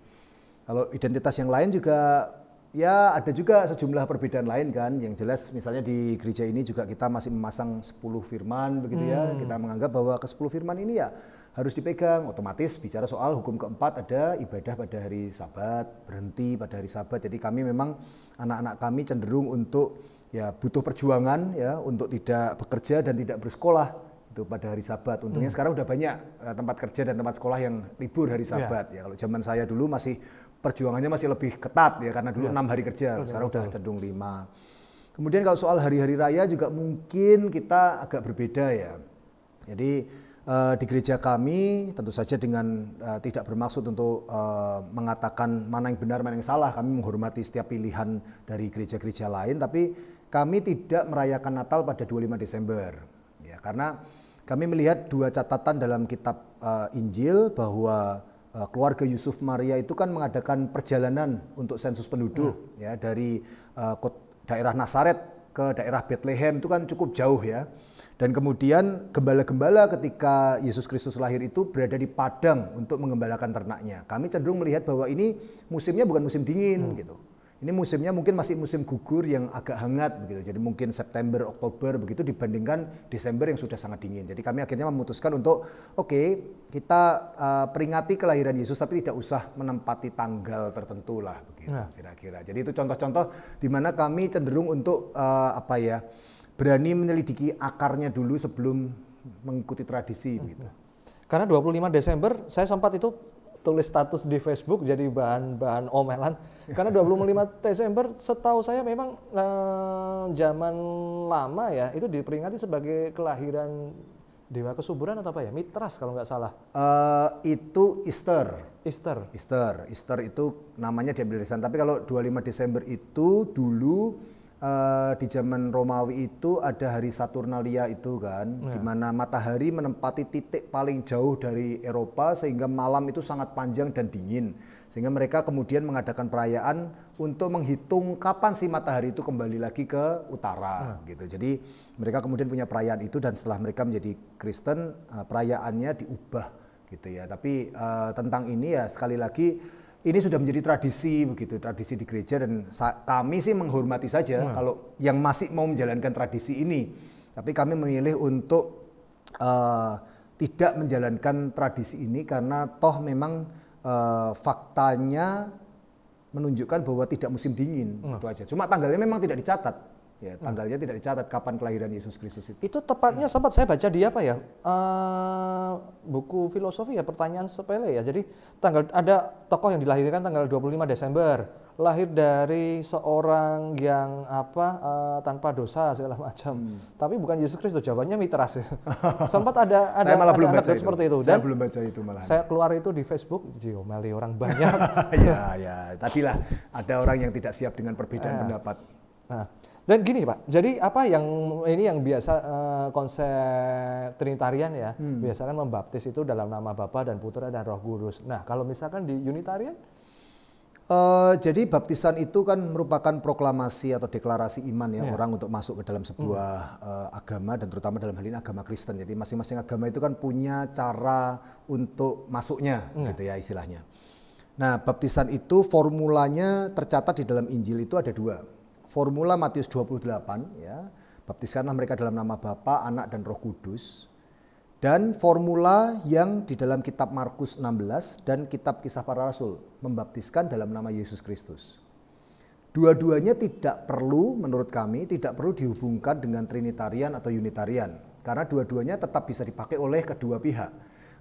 Kalau identitas yang lain juga ya ada juga sejumlah perbedaan lain kan. Yang jelas misalnya di gereja ini juga kita masih memasang 10 firman begitu ya. Hmm. Kita menganggap bahwa ke 10 firman ini ya harus dipegang. Otomatis bicara soal hukum keempat ada ibadah pada hari sabat, berhenti pada hari sabat. Jadi kami memang anak-anak kami cenderung untuk ya butuh perjuangan ya untuk tidak bekerja dan tidak bersekolah itu pada hari Sabat. Untungnya hmm. sekarang udah banyak eh, tempat kerja dan tempat sekolah yang libur hari ya. Sabat. Yeah. Ya kalau zaman saya dulu masih perjuangannya masih lebih ketat ya karena dulu ya, enam ya. hari kerja, betul, sekarang sudah cenderung lima. Kemudian kalau soal hari-hari raya juga mungkin kita agak berbeda ya. Jadi uh, di gereja kami tentu saja dengan uh, tidak bermaksud untuk uh, mengatakan mana yang benar mana yang salah kami menghormati setiap pilihan dari gereja-gereja lain tapi kami tidak merayakan Natal pada 25 Desember ya karena kami melihat dua catatan dalam kitab uh, Injil bahwa Eh, keluarga Yusuf Maria itu kan mengadakan perjalanan untuk sensus penduduk hmm. ya dari uh, daerah Nasaret ke daerah Bethlehem itu kan cukup jauh ya. Dan kemudian gembala-gembala ketika Yesus Kristus lahir itu berada di padang untuk mengembalakan ternaknya. Kami cenderung melihat bahwa ini musimnya bukan musim dingin hmm. gitu. Ini musimnya mungkin masih musim gugur yang agak hangat begitu. Jadi mungkin September, Oktober begitu dibandingkan Desember yang sudah sangat dingin. Jadi kami akhirnya memutuskan untuk oke, okay, kita uh, peringati kelahiran Yesus tapi tidak usah menempati tanggal tertentu lah begitu ya. kira-kira. Jadi itu contoh-contoh di mana kami cenderung untuk uh, apa ya? berani menyelidiki akarnya dulu sebelum mengikuti tradisi hmm. begitu. Karena 25 Desember saya sempat itu tulis status di Facebook jadi bahan-bahan omelan karena 25 Desember setahu saya memang eh, zaman lama ya itu diperingati sebagai kelahiran dewa kesuburan atau apa ya Mitras kalau nggak salah uh, itu Easter Easter Easter Easter itu namanya diambil dari sana tapi kalau 25 Desember itu dulu Eh, di zaman Romawi itu ada hari Saturnalia itu kan, ya. di mana matahari menempati titik paling jauh dari Eropa sehingga malam itu sangat panjang dan dingin. Sehingga mereka kemudian mengadakan perayaan untuk menghitung kapan si matahari itu kembali lagi ke utara ya. gitu. Jadi mereka kemudian punya perayaan itu dan setelah mereka menjadi Kristen, eh, perayaannya diubah gitu ya. Tapi uh, tentang ini ya sekali lagi ini sudah menjadi tradisi begitu, tradisi di gereja dan kami sih menghormati saja hmm. kalau yang masih mau menjalankan tradisi ini. Tapi kami memilih untuk uh, tidak menjalankan tradisi ini karena toh memang uh, faktanya menunjukkan bahwa tidak musim dingin hmm. itu aja. Cuma tanggalnya memang tidak dicatat. Ya, hmm. tanggalnya tidak dicatat kapan kelahiran Yesus Kristus itu. Itu tepatnya sempat saya baca di apa ya? Uh, buku filosofi ya, pertanyaan sepele ya. Jadi tanggal ada tokoh yang dilahirkan tanggal 25 Desember, lahir dari seorang yang apa uh, tanpa dosa segala macam. Hmm. Tapi bukan Yesus Kristus, jawabannya Mitras. sempat ada ada saya malah ada belum baca itu. seperti itu. Dan saya belum baca itu malah. Saya keluar itu di Facebook, diomeli oh, orang banyak. ya, ya, tadilah ada orang yang tidak siap dengan perbedaan eh. pendapat. Nah, dan gini Pak, jadi apa yang ini yang biasa uh, konsep Trinitarian ya, hmm. biasa kan membaptis itu dalam nama Bapa dan Putra dan Roh Kudus. Nah kalau misalkan di Unitarian, uh, jadi baptisan itu kan merupakan proklamasi atau deklarasi iman ya, yeah. orang untuk masuk ke dalam hmm. sebuah hmm. uh, agama dan terutama dalam hal ini agama Kristen. Jadi masing-masing agama itu kan punya cara untuk masuknya, hmm. gitu ya istilahnya. Nah baptisan itu formulanya tercatat di dalam Injil itu ada dua formula Matius 28 ya, baptiskanlah mereka dalam nama Bapa, Anak dan Roh Kudus. Dan formula yang di dalam kitab Markus 16 dan kitab Kisah Para Rasul membaptiskan dalam nama Yesus Kristus. Dua-duanya tidak perlu menurut kami tidak perlu dihubungkan dengan trinitarian atau unitarian karena dua-duanya tetap bisa dipakai oleh kedua pihak.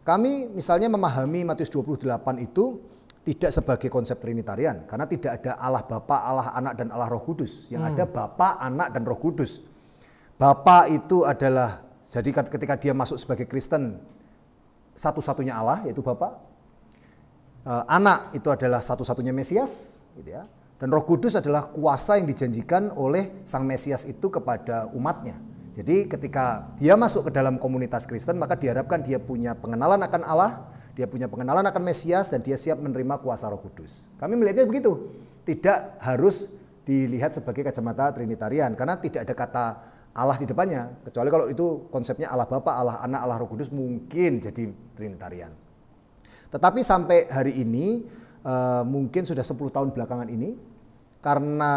Kami misalnya memahami Matius 28 itu tidak sebagai konsep trinitarian karena tidak ada Allah Bapa, Allah Anak dan Allah Roh Kudus. Yang hmm. ada Bapa, Anak dan Roh Kudus. Bapa itu adalah jadi ketika dia masuk sebagai Kristen satu-satunya Allah yaitu Bapa. Eh, Anak itu adalah satu-satunya Mesias gitu ya. Dan Roh Kudus adalah kuasa yang dijanjikan oleh Sang Mesias itu kepada umatnya. Jadi ketika dia masuk ke dalam komunitas Kristen maka diharapkan dia punya pengenalan akan Allah, dia punya pengenalan akan Mesias dan dia siap menerima kuasa Roh Kudus. Kami melihatnya begitu. Tidak harus dilihat sebagai kacamata trinitarian karena tidak ada kata Allah di depannya. Kecuali kalau itu konsepnya Allah Bapa, Allah Anak, Allah Roh Kudus mungkin jadi trinitarian. Tetapi sampai hari ini eh, mungkin sudah 10 tahun belakangan ini karena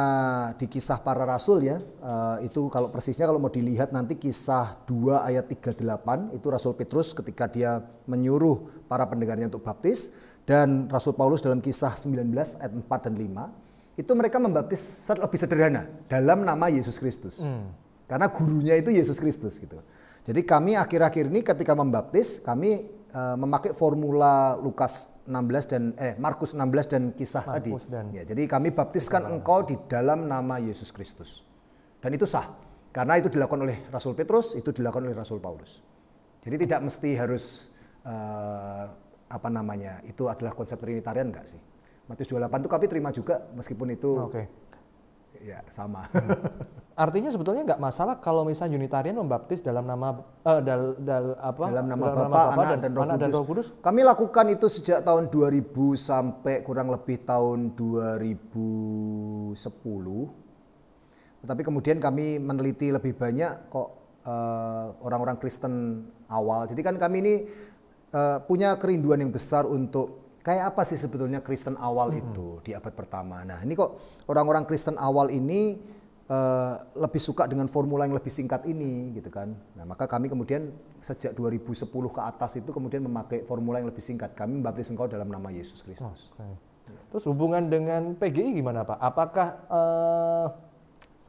di kisah para rasul ya eh, itu kalau persisnya kalau mau dilihat nanti kisah 2 ayat 38 itu Rasul Petrus ketika dia menyuruh para pendengarnya untuk baptis dan Rasul Paulus dalam kisah 19 ayat 4 dan 5 itu mereka membaptis lebih sederhana dalam nama Yesus Kristus. Hmm. Karena gurunya itu Yesus Kristus gitu. Jadi kami akhir-akhir ini ketika membaptis kami eh, memakai formula Lukas 16 dan eh Markus 16 dan kisah Markus tadi. Dan ya, jadi kami baptiskan engkau di dalam nama Yesus Kristus. Dan itu sah. Karena itu dilakukan oleh Rasul Petrus, itu dilakukan oleh Rasul Paulus. Jadi tidak mesti harus uh, apa namanya? Itu adalah konsep trinitarian enggak sih? Matius 28 itu kami terima juga meskipun itu okay ya sama. Hmm. Artinya sebetulnya nggak masalah kalau misalnya Unitarian membaptis dalam nama uh, dal, dal, apa? dalam nama dalam Bapak, nama Bapak Anak, dan, dan, Anak dan Roh Kudus. Kami lakukan itu sejak tahun 2000 sampai kurang lebih tahun 2010. Tetapi kemudian kami meneliti lebih banyak kok eh, orang-orang uh, Kristen awal. Jadi kan kami ini uh, punya kerinduan yang besar untuk kayak apa sih sebetulnya Kristen awal hmm. itu di abad pertama. Nah ini kok orang-orang Kristen awal ini Uh, lebih suka dengan formula yang lebih singkat ini gitu kan. Nah, maka kami kemudian sejak 2010 ke atas itu kemudian memakai formula yang lebih singkat. Kami membaptis engkau dalam nama Yesus Kristus. Okay. Terus hubungan dengan PGI gimana Pak? Apakah uh,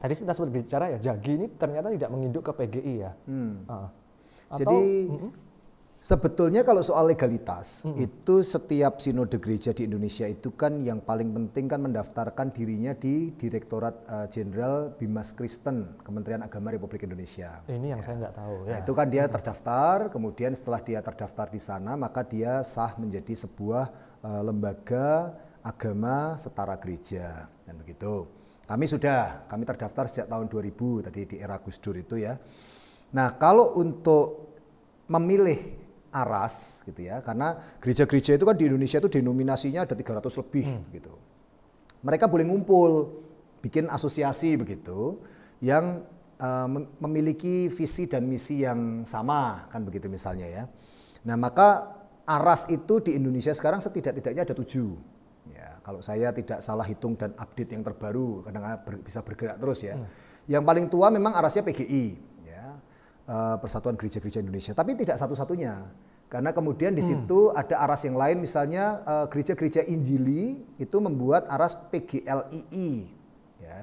tadi kita sempat bicara ya Jagi ini ternyata tidak menginduk ke PGI ya? Hmm. Uh, atau, Jadi uh -uh. Sebetulnya kalau soal legalitas -hmm. itu setiap sinode gereja di Indonesia itu kan yang paling penting kan mendaftarkan dirinya di Direktorat eh, Jenderal uh, Bimas Kristen Kementerian Agama Republik Indonesia. Ini yang ya. saya nggak tahu. Nah, ya. Nah, itu kan dia terdaftar, kemudian setelah dia terdaftar di sana maka dia sah menjadi sebuah uh, lembaga agama setara gereja dan begitu. Kami sudah, kami terdaftar sejak tahun 2000 tadi di era Gus Dur itu ya. Nah kalau untuk memilih aras gitu ya karena gereja-gereja itu kan di Indonesia itu denominasinya ada 300 lebih hmm. gitu. Mereka boleh ngumpul, bikin asosiasi begitu yang uh, memiliki visi dan misi yang sama kan begitu misalnya ya. Nah maka aras itu di Indonesia sekarang setidak-tidaknya ada tujuh. Ya, kalau saya tidak salah hitung dan update yang terbaru kadang-kadang ber, bisa bergerak terus ya. Hmm. Yang paling tua memang arasnya PGI ya. Eh, Persatuan Gereja-Gereja Indonesia, tapi tidak satu-satunya karena kemudian di hmm. situ hmm. ada aras yang lain, misalnya eh, gereja-gereja Injili itu membuat aras PGLII, ya,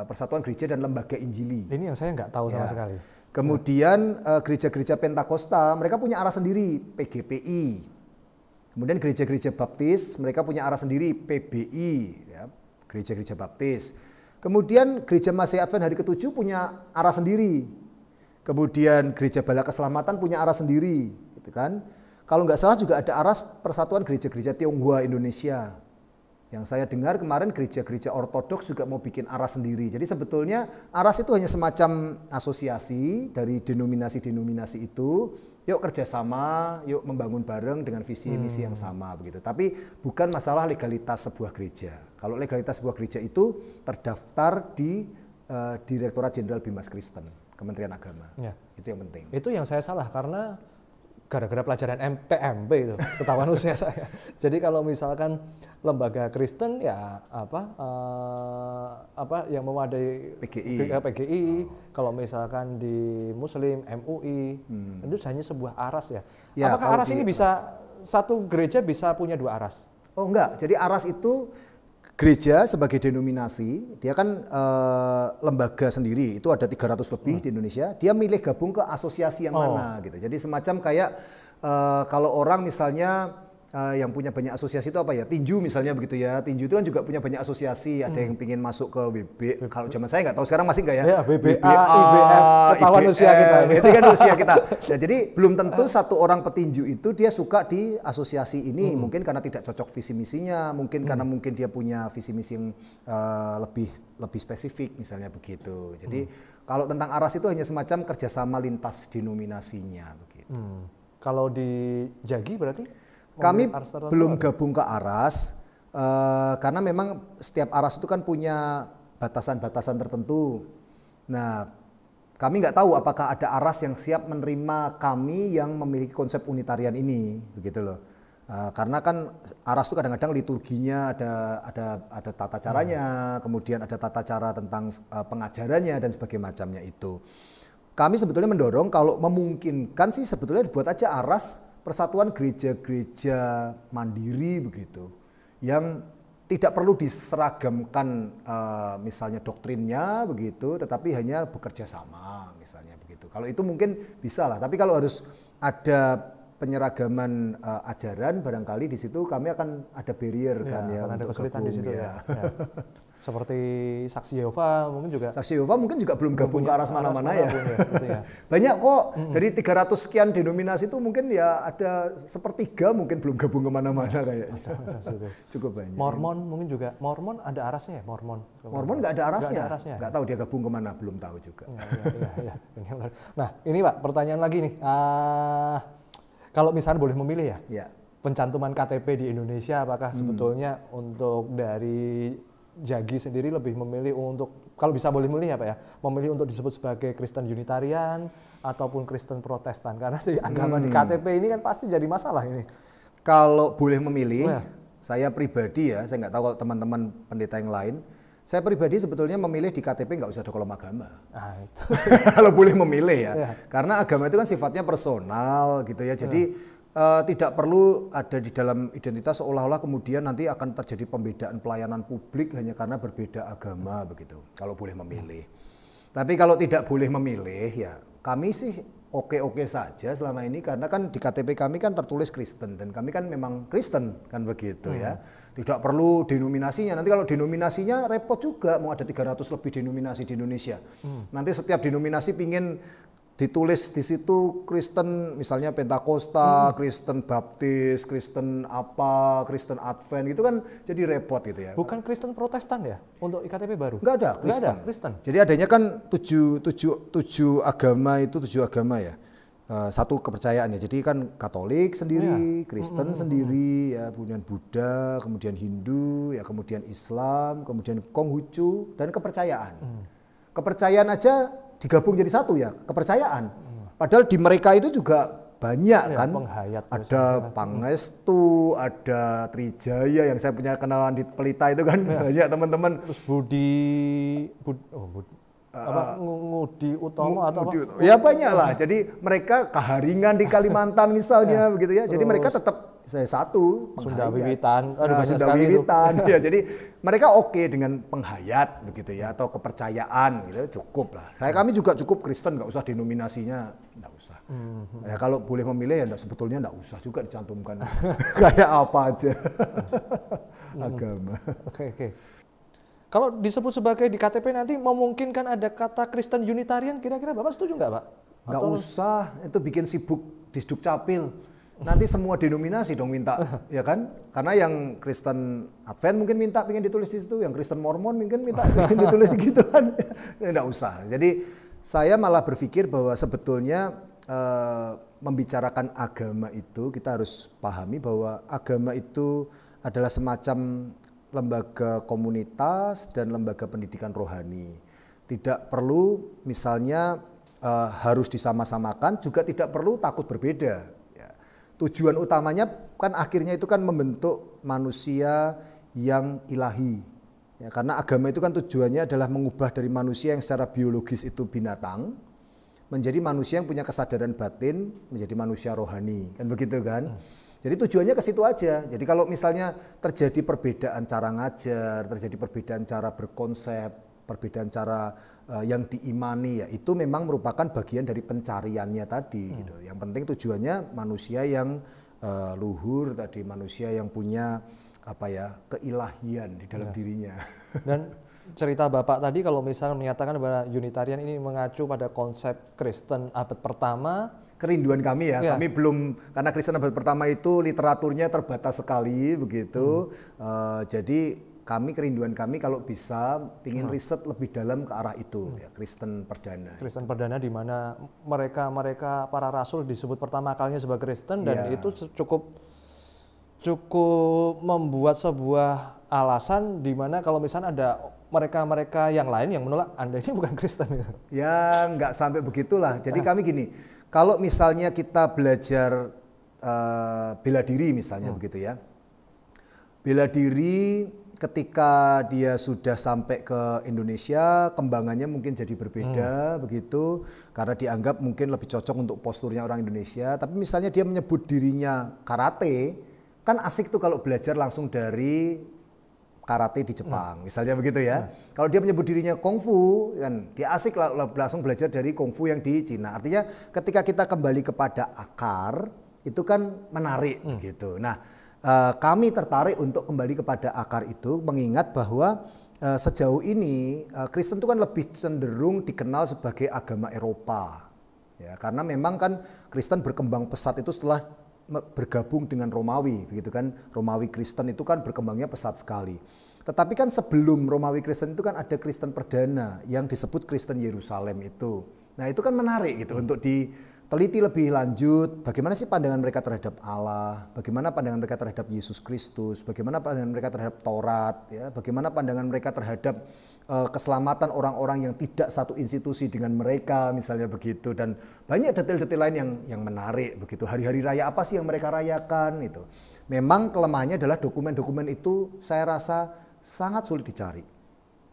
eh, Persatuan Gereja dan Lembaga Injili. Ini yang saya nggak tahu ya. sama sekali. Kemudian eh, gereja-gereja Pentakosta mereka punya arah sendiri PGPI. Kemudian gereja-gereja Baptis mereka punya arah sendiri PBI, gereja ya, gereja-gereja Baptis. Kemudian gereja Masih Advent hari ketujuh punya arah sendiri. Kemudian gereja Bala Keselamatan punya arah sendiri gitu kan. Kalau nggak salah juga ada aras persatuan gereja-gereja Tionghoa Indonesia. Yang saya dengar kemarin gereja-gereja ortodoks juga mau bikin aras sendiri. Jadi sebetulnya aras itu hanya semacam asosiasi dari denominasi-denominasi itu. Yuk kerjasama, yuk membangun bareng dengan visi misi yang hmm. sama begitu. Tapi bukan masalah legalitas sebuah gereja. Kalau legalitas sebuah gereja itu terdaftar di uh, Direktorat Jenderal Bimas Kristen, Kementerian Agama. Ya. Itu yang penting. Itu yang saya salah karena gara-gara pelajaran MPMP itu ketahuan usia saya. Jadi kalau misalkan lembaga Kristen ya apa uh, apa yang memadai PGI, PGI oh. kalau misalkan di Muslim MUI hmm. itu hanya sebuah aras ya. ya Apakah aras ini aras. bisa satu gereja bisa punya dua aras? Oh enggak, jadi aras itu gereja sebagai denominasi, dia kan uh, lembaga sendiri, itu ada 300 lebih hmm. di Indonesia. Dia milih gabung ke asosiasi yang oh. mana gitu. Jadi semacam kayak uh, kalau orang misalnya uh, yang punya banyak asosiasi itu apa ya tinju misalnya begitu ya tinju itu kan juga punya banyak asosiasi ada hmm. yang pingin masuk ke WB kalau zaman saya nggak tahu sekarang masih nggak ya, ya WBA, WBA IBF ketahuan usia kita ya. itu kan usia kita ya, jadi belum tentu satu orang petinju itu dia suka di asosiasi ini hmm. mungkin karena tidak cocok visi misinya mungkin hmm. karena mm. mungkin dia punya visi misi yang uh, lebih lebih spesifik misalnya begitu jadi hmm. kalau tentang aras itu hanya semacam kerjasama lintas denominasinya begitu hmm. kalau di Jagi berarti kami Arsar belum gabung ke Aras uh, karena memang setiap Aras itu kan punya batasan-batasan tertentu. Nah, kami nggak tahu apakah ada Aras yang siap menerima kami yang memiliki konsep unitarian ini, begitu loh. Uh, karena kan aras itu kadang-kadang liturginya ada ada ada tata caranya, hmm. kemudian ada tata cara tentang uh, pengajarannya dan sebagainya macamnya itu. Kami sebetulnya mendorong kalau memungkinkan sih sebetulnya dibuat aja aras persatuan gereja-gereja mandiri begitu yang tidak perlu diseragamkan eh, misalnya doktrinnya begitu tetapi hanya bekerja sama misalnya begitu kalau itu mungkin bisa lah tapi kalau harus ada penyeragaman uh, ajaran barangkali di situ kami akan ada barrier ya, kan ya, ya akan untuk ada kesulitan di situ ya, ya. ya seperti saksi Yehova mungkin juga saksi Yehova mungkin juga belum gabung ke arah mana-mana ya. ya, gitu ya. Banyak kok mm -hmm. dari 300 sekian denominasi itu mungkin ya ada sepertiga mungkin belum gabung ke mana mana kayaknya. Cukup banyak. Mormon mungkin juga Mormon ada arasnya ya Mormon. Mormon nggak ada arasnya. Ya? Nggak tahu dia gabung ke mana belum tahu juga. Iya, iya, iya, nah ini pak pertanyaan lagi nih. Uh, kalau misalnya boleh memilih ya. ya. Pencantuman KTP di Indonesia apakah hmm. sebetulnya untuk dari Jagi sendiri lebih memilih untuk kalau bisa boleh memilih ya Pak ya, memilih untuk disebut sebagai Kristen Unitarian ataupun Kristen Protestan karena di agama hmm. di KTP ini kan pasti jadi masalah ini. Kalau boleh memilih, oh ya. saya pribadi ya, saya nggak tahu kalau teman-teman pendeta yang lain, saya pribadi sebetulnya memilih di KTP nggak usah ada kolom agama. Ah, itu. kalau boleh memilih ya. ya, karena agama itu kan sifatnya personal gitu ya, jadi iya. Eh, tidak perlu ada di dalam identitas seolah-olah kemudian nanti akan terjadi pembedaan pelayanan publik hanya karena berbeda agama begitu kalau boleh memilih tapi kalau tidak boleh memilih ya kami sih oke-oke saja selama ini karena kan di KTP kami kan tertulis Kristen dan kami kan memang Kristen kan begitu ya. hmm. ya. Tidak perlu denominasinya. Nanti kalau denominasinya repot juga mau ada 300 lebih denominasi di Indonesia. Hmm. Nanti setiap denominasi pingin ditulis di situ Kristen misalnya Pentakosta, hmm. Kristen Baptis, Kristen apa, Kristen Advent gitu kan jadi repot gitu ya. Bukan Kristen Protestan ya untuk IKTP baru? Enggak ada, Kristen. Enggak ada, Kristen. Jadi adanya kan tujuh, tujuh, tujuh agama itu tujuh agama ya. Eh, satu kepercayaan ya. Jadi kan Katolik sendiri, ya. Kristen hmm. hmm, hmm sendiri, hmm, ya, kemudian Buddha, kemudian Hindu, ya kemudian Islam, kemudian Konghucu dan kepercayaan. Hmm. Kepercayaan aja digabung jadi satu ya kepercayaan padahal di mereka itu juga banyak ya, kan penghayat, ada ya. Pangestu ada Trijaya yang saya punya kenalan di Pelita itu kan ya. banyak teman-teman terus Budi Bud, oh, Bud, uh, apa Ngudi Utomo atau Ngudi, apa? ya banyak lah iya. jadi mereka keharingan di Kalimantan misalnya ya. begitu ya jadi terus, mereka tetap saya satu sudah Sunda Wiwitan. nah, sudah Wiwitan. ya, jadi mereka oke okay dengan penghayat begitu ya atau kepercayaan gitu cukup lah. Saya hmm. kami juga cukup Kristen nggak usah denominasinya nggak usah. hmm Ya kalau boleh memilih ya sebetulnya nggak usah juga dicantumkan kayak apa aja hmm. agama. Oke oke. Okay, Kalau disebut sebagai di KTP nanti memungkinkan ada kata Kristen Unitarian kira-kira Bapak setuju nggak Pak? Nggak usah, itu bikin sibuk di Dukcapil nanti semua denominasi dong minta, ya kan? Karena yang Kristen Advent mungkin minta ingin ditulis di situ, yang Kristen Mormon mungkin minta ingin ditulis di gitu kan. Tidak ya, usah. Jadi saya malah berpikir bahwa sebetulnya eh, membicarakan agama itu kita harus pahami bahwa agama itu adalah semacam lembaga komunitas dan lembaga pendidikan rohani. Tidak perlu misalnya uh, harus disama-samakan, juga tidak perlu takut berbeda tujuan utamanya kan akhirnya itu kan membentuk manusia yang ilahi. Ya, karena agama itu kan tujuannya adalah mengubah dari manusia yang secara biologis itu binatang menjadi manusia yang punya kesadaran batin, menjadi manusia rohani. Kan begitu kan? Jadi tujuannya ke situ aja. Jadi kalau misalnya terjadi perbedaan cara ngajar, terjadi perbedaan cara berkonsep, perbedaan cara Eh, yang diimani ya itu memang merupakan bagian dari pencariannya tadi hmm. gitu. Yang penting tujuannya manusia yang uh, luhur tadi manusia yang punya apa ya keilahian di dalam ya. dirinya. Dan cerita Bapak tadi kalau misalnya menyatakan bahwa Unitarian ini mengacu pada konsep Kristen abad pertama kerinduan kami ya. ya. Kami belum karena Kristen abad pertama itu literaturnya terbatas sekali begitu. Hmm. Uh, jadi kami kerinduan kami kalau bisa ingin hmm. riset lebih dalam ke arah itu hmm. ya Kristen perdana. Kristen perdana di mana mereka mereka para rasul disebut pertama kalinya sebagai Kristen dan ya. itu cukup cukup membuat sebuah alasan di mana kalau misalnya ada mereka-mereka yang lain yang menolak Anda ini bukan Kristen ya. Ya nggak sampai begitulah. Jadi eh. kami gini, kalau misalnya kita belajar uh, bela diri misalnya hmm. begitu ya. Bela diri ketika dia sudah sampai ke Indonesia, kembangannya mungkin jadi berbeda hmm. begitu karena dianggap mungkin lebih cocok untuk posturnya orang Indonesia. Tapi misalnya dia menyebut dirinya karate, kan asik tuh kalau belajar langsung dari karate di Jepang, hmm. misalnya begitu ya. Hmm. Kalau dia menyebut dirinya kungfu, kan dia asik langsung belajar dari kungfu yang di Cina. Artinya ketika kita kembali kepada akar, itu kan menarik hmm. gitu. Nah, Eh, kami tertarik untuk kembali kepada akar itu mengingat bahwa eh, sejauh ini eh, Kristen itu kan lebih cenderung dikenal sebagai agama Eropa. Ya, karena memang kan Kristen berkembang pesat itu setelah bergabung dengan Romawi, begitu kan? Romawi Kristen itu kan berkembangnya pesat sekali. Tetapi kan sebelum Romawi Kristen itu kan ada Kristen perdana yang disebut Kristen Yerusalem itu. Nah, itu kan menarik gitu untuk di teliti lebih lanjut bagaimana sih pandangan mereka terhadap Allah, bagaimana pandangan mereka terhadap Yesus Kristus, bagaimana pandangan mereka terhadap Taurat, ya, bagaimana pandangan mereka terhadap uh, keselamatan orang-orang yang tidak satu institusi dengan mereka misalnya begitu dan banyak detail-detail lain yang yang menarik begitu. Hari-hari raya apa sih yang mereka rayakan itu. Memang kelemahannya adalah dokumen-dokumen itu saya rasa sangat sulit dicari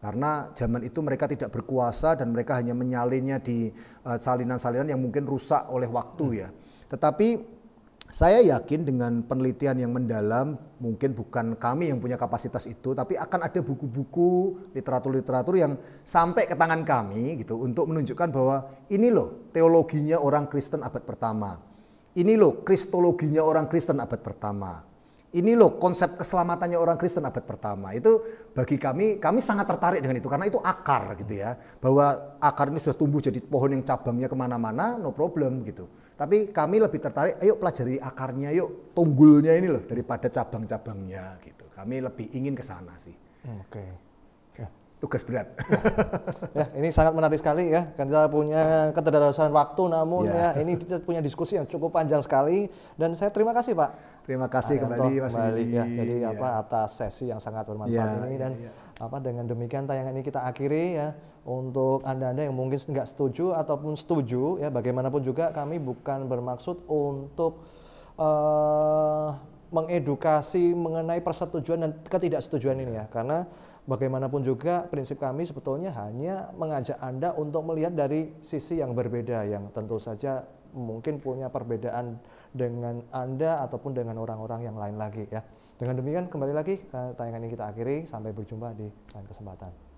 karena zaman itu mereka tidak berkuasa dan mereka hanya menyalinnya di eh, salinan-salinan yang mungkin rusak oleh waktu ya. Tetapi saya yakin dengan penelitian yang mendalam, mungkin bukan kami yang punya kapasitas itu, tapi akan ada buku-buku literatur-literatur yang sampai ke tangan kami gitu untuk menunjukkan bahwa ini loh teologinya orang Kristen abad pertama. Ini loh kristologinya orang Kristen abad pertama ini loh konsep keselamatannya orang Kristen abad pertama itu bagi kami kami sangat tertarik dengan itu karena itu akar gitu ya bahwa akar ini sudah tumbuh jadi pohon yang cabangnya kemana-mana no problem gitu tapi kami lebih tertarik ayo pelajari akarnya yuk tunggulnya ini loh daripada cabang-cabangnya gitu kami lebih ingin ke sana sih hmm, oke okay. Ya. tugas berat ya ini sangat menarik sekali ya kan kita punya keterbatasan waktu namun ya. ya ini kita punya diskusi yang cukup panjang sekali dan saya terima kasih pak Terima kasih Ayanto, kembali Mas kembali, Ya, jadi ya. apa iya. atas sesi yang sangat bermanfaat ya, ini iya, dan ya. apa dengan demikian tayangan ini kita akhiri ya untuk anda-anda yang mungkin nggak setuju ataupun setuju ya bagaimanapun juga kami bukan bermaksud untuk uh, mengedukasi mengenai persetujuan dan ketidaksetujuan ini ya karena bagaimanapun juga prinsip kami sebetulnya hanya mengajak Anda untuk melihat dari sisi yang berbeda yang tentu saja mungkin punya perbedaan dengan Anda ataupun dengan orang-orang yang lain lagi ya. Dengan demikian kembali lagi tayangan ini kita akhiri sampai berjumpa di lain kesempatan.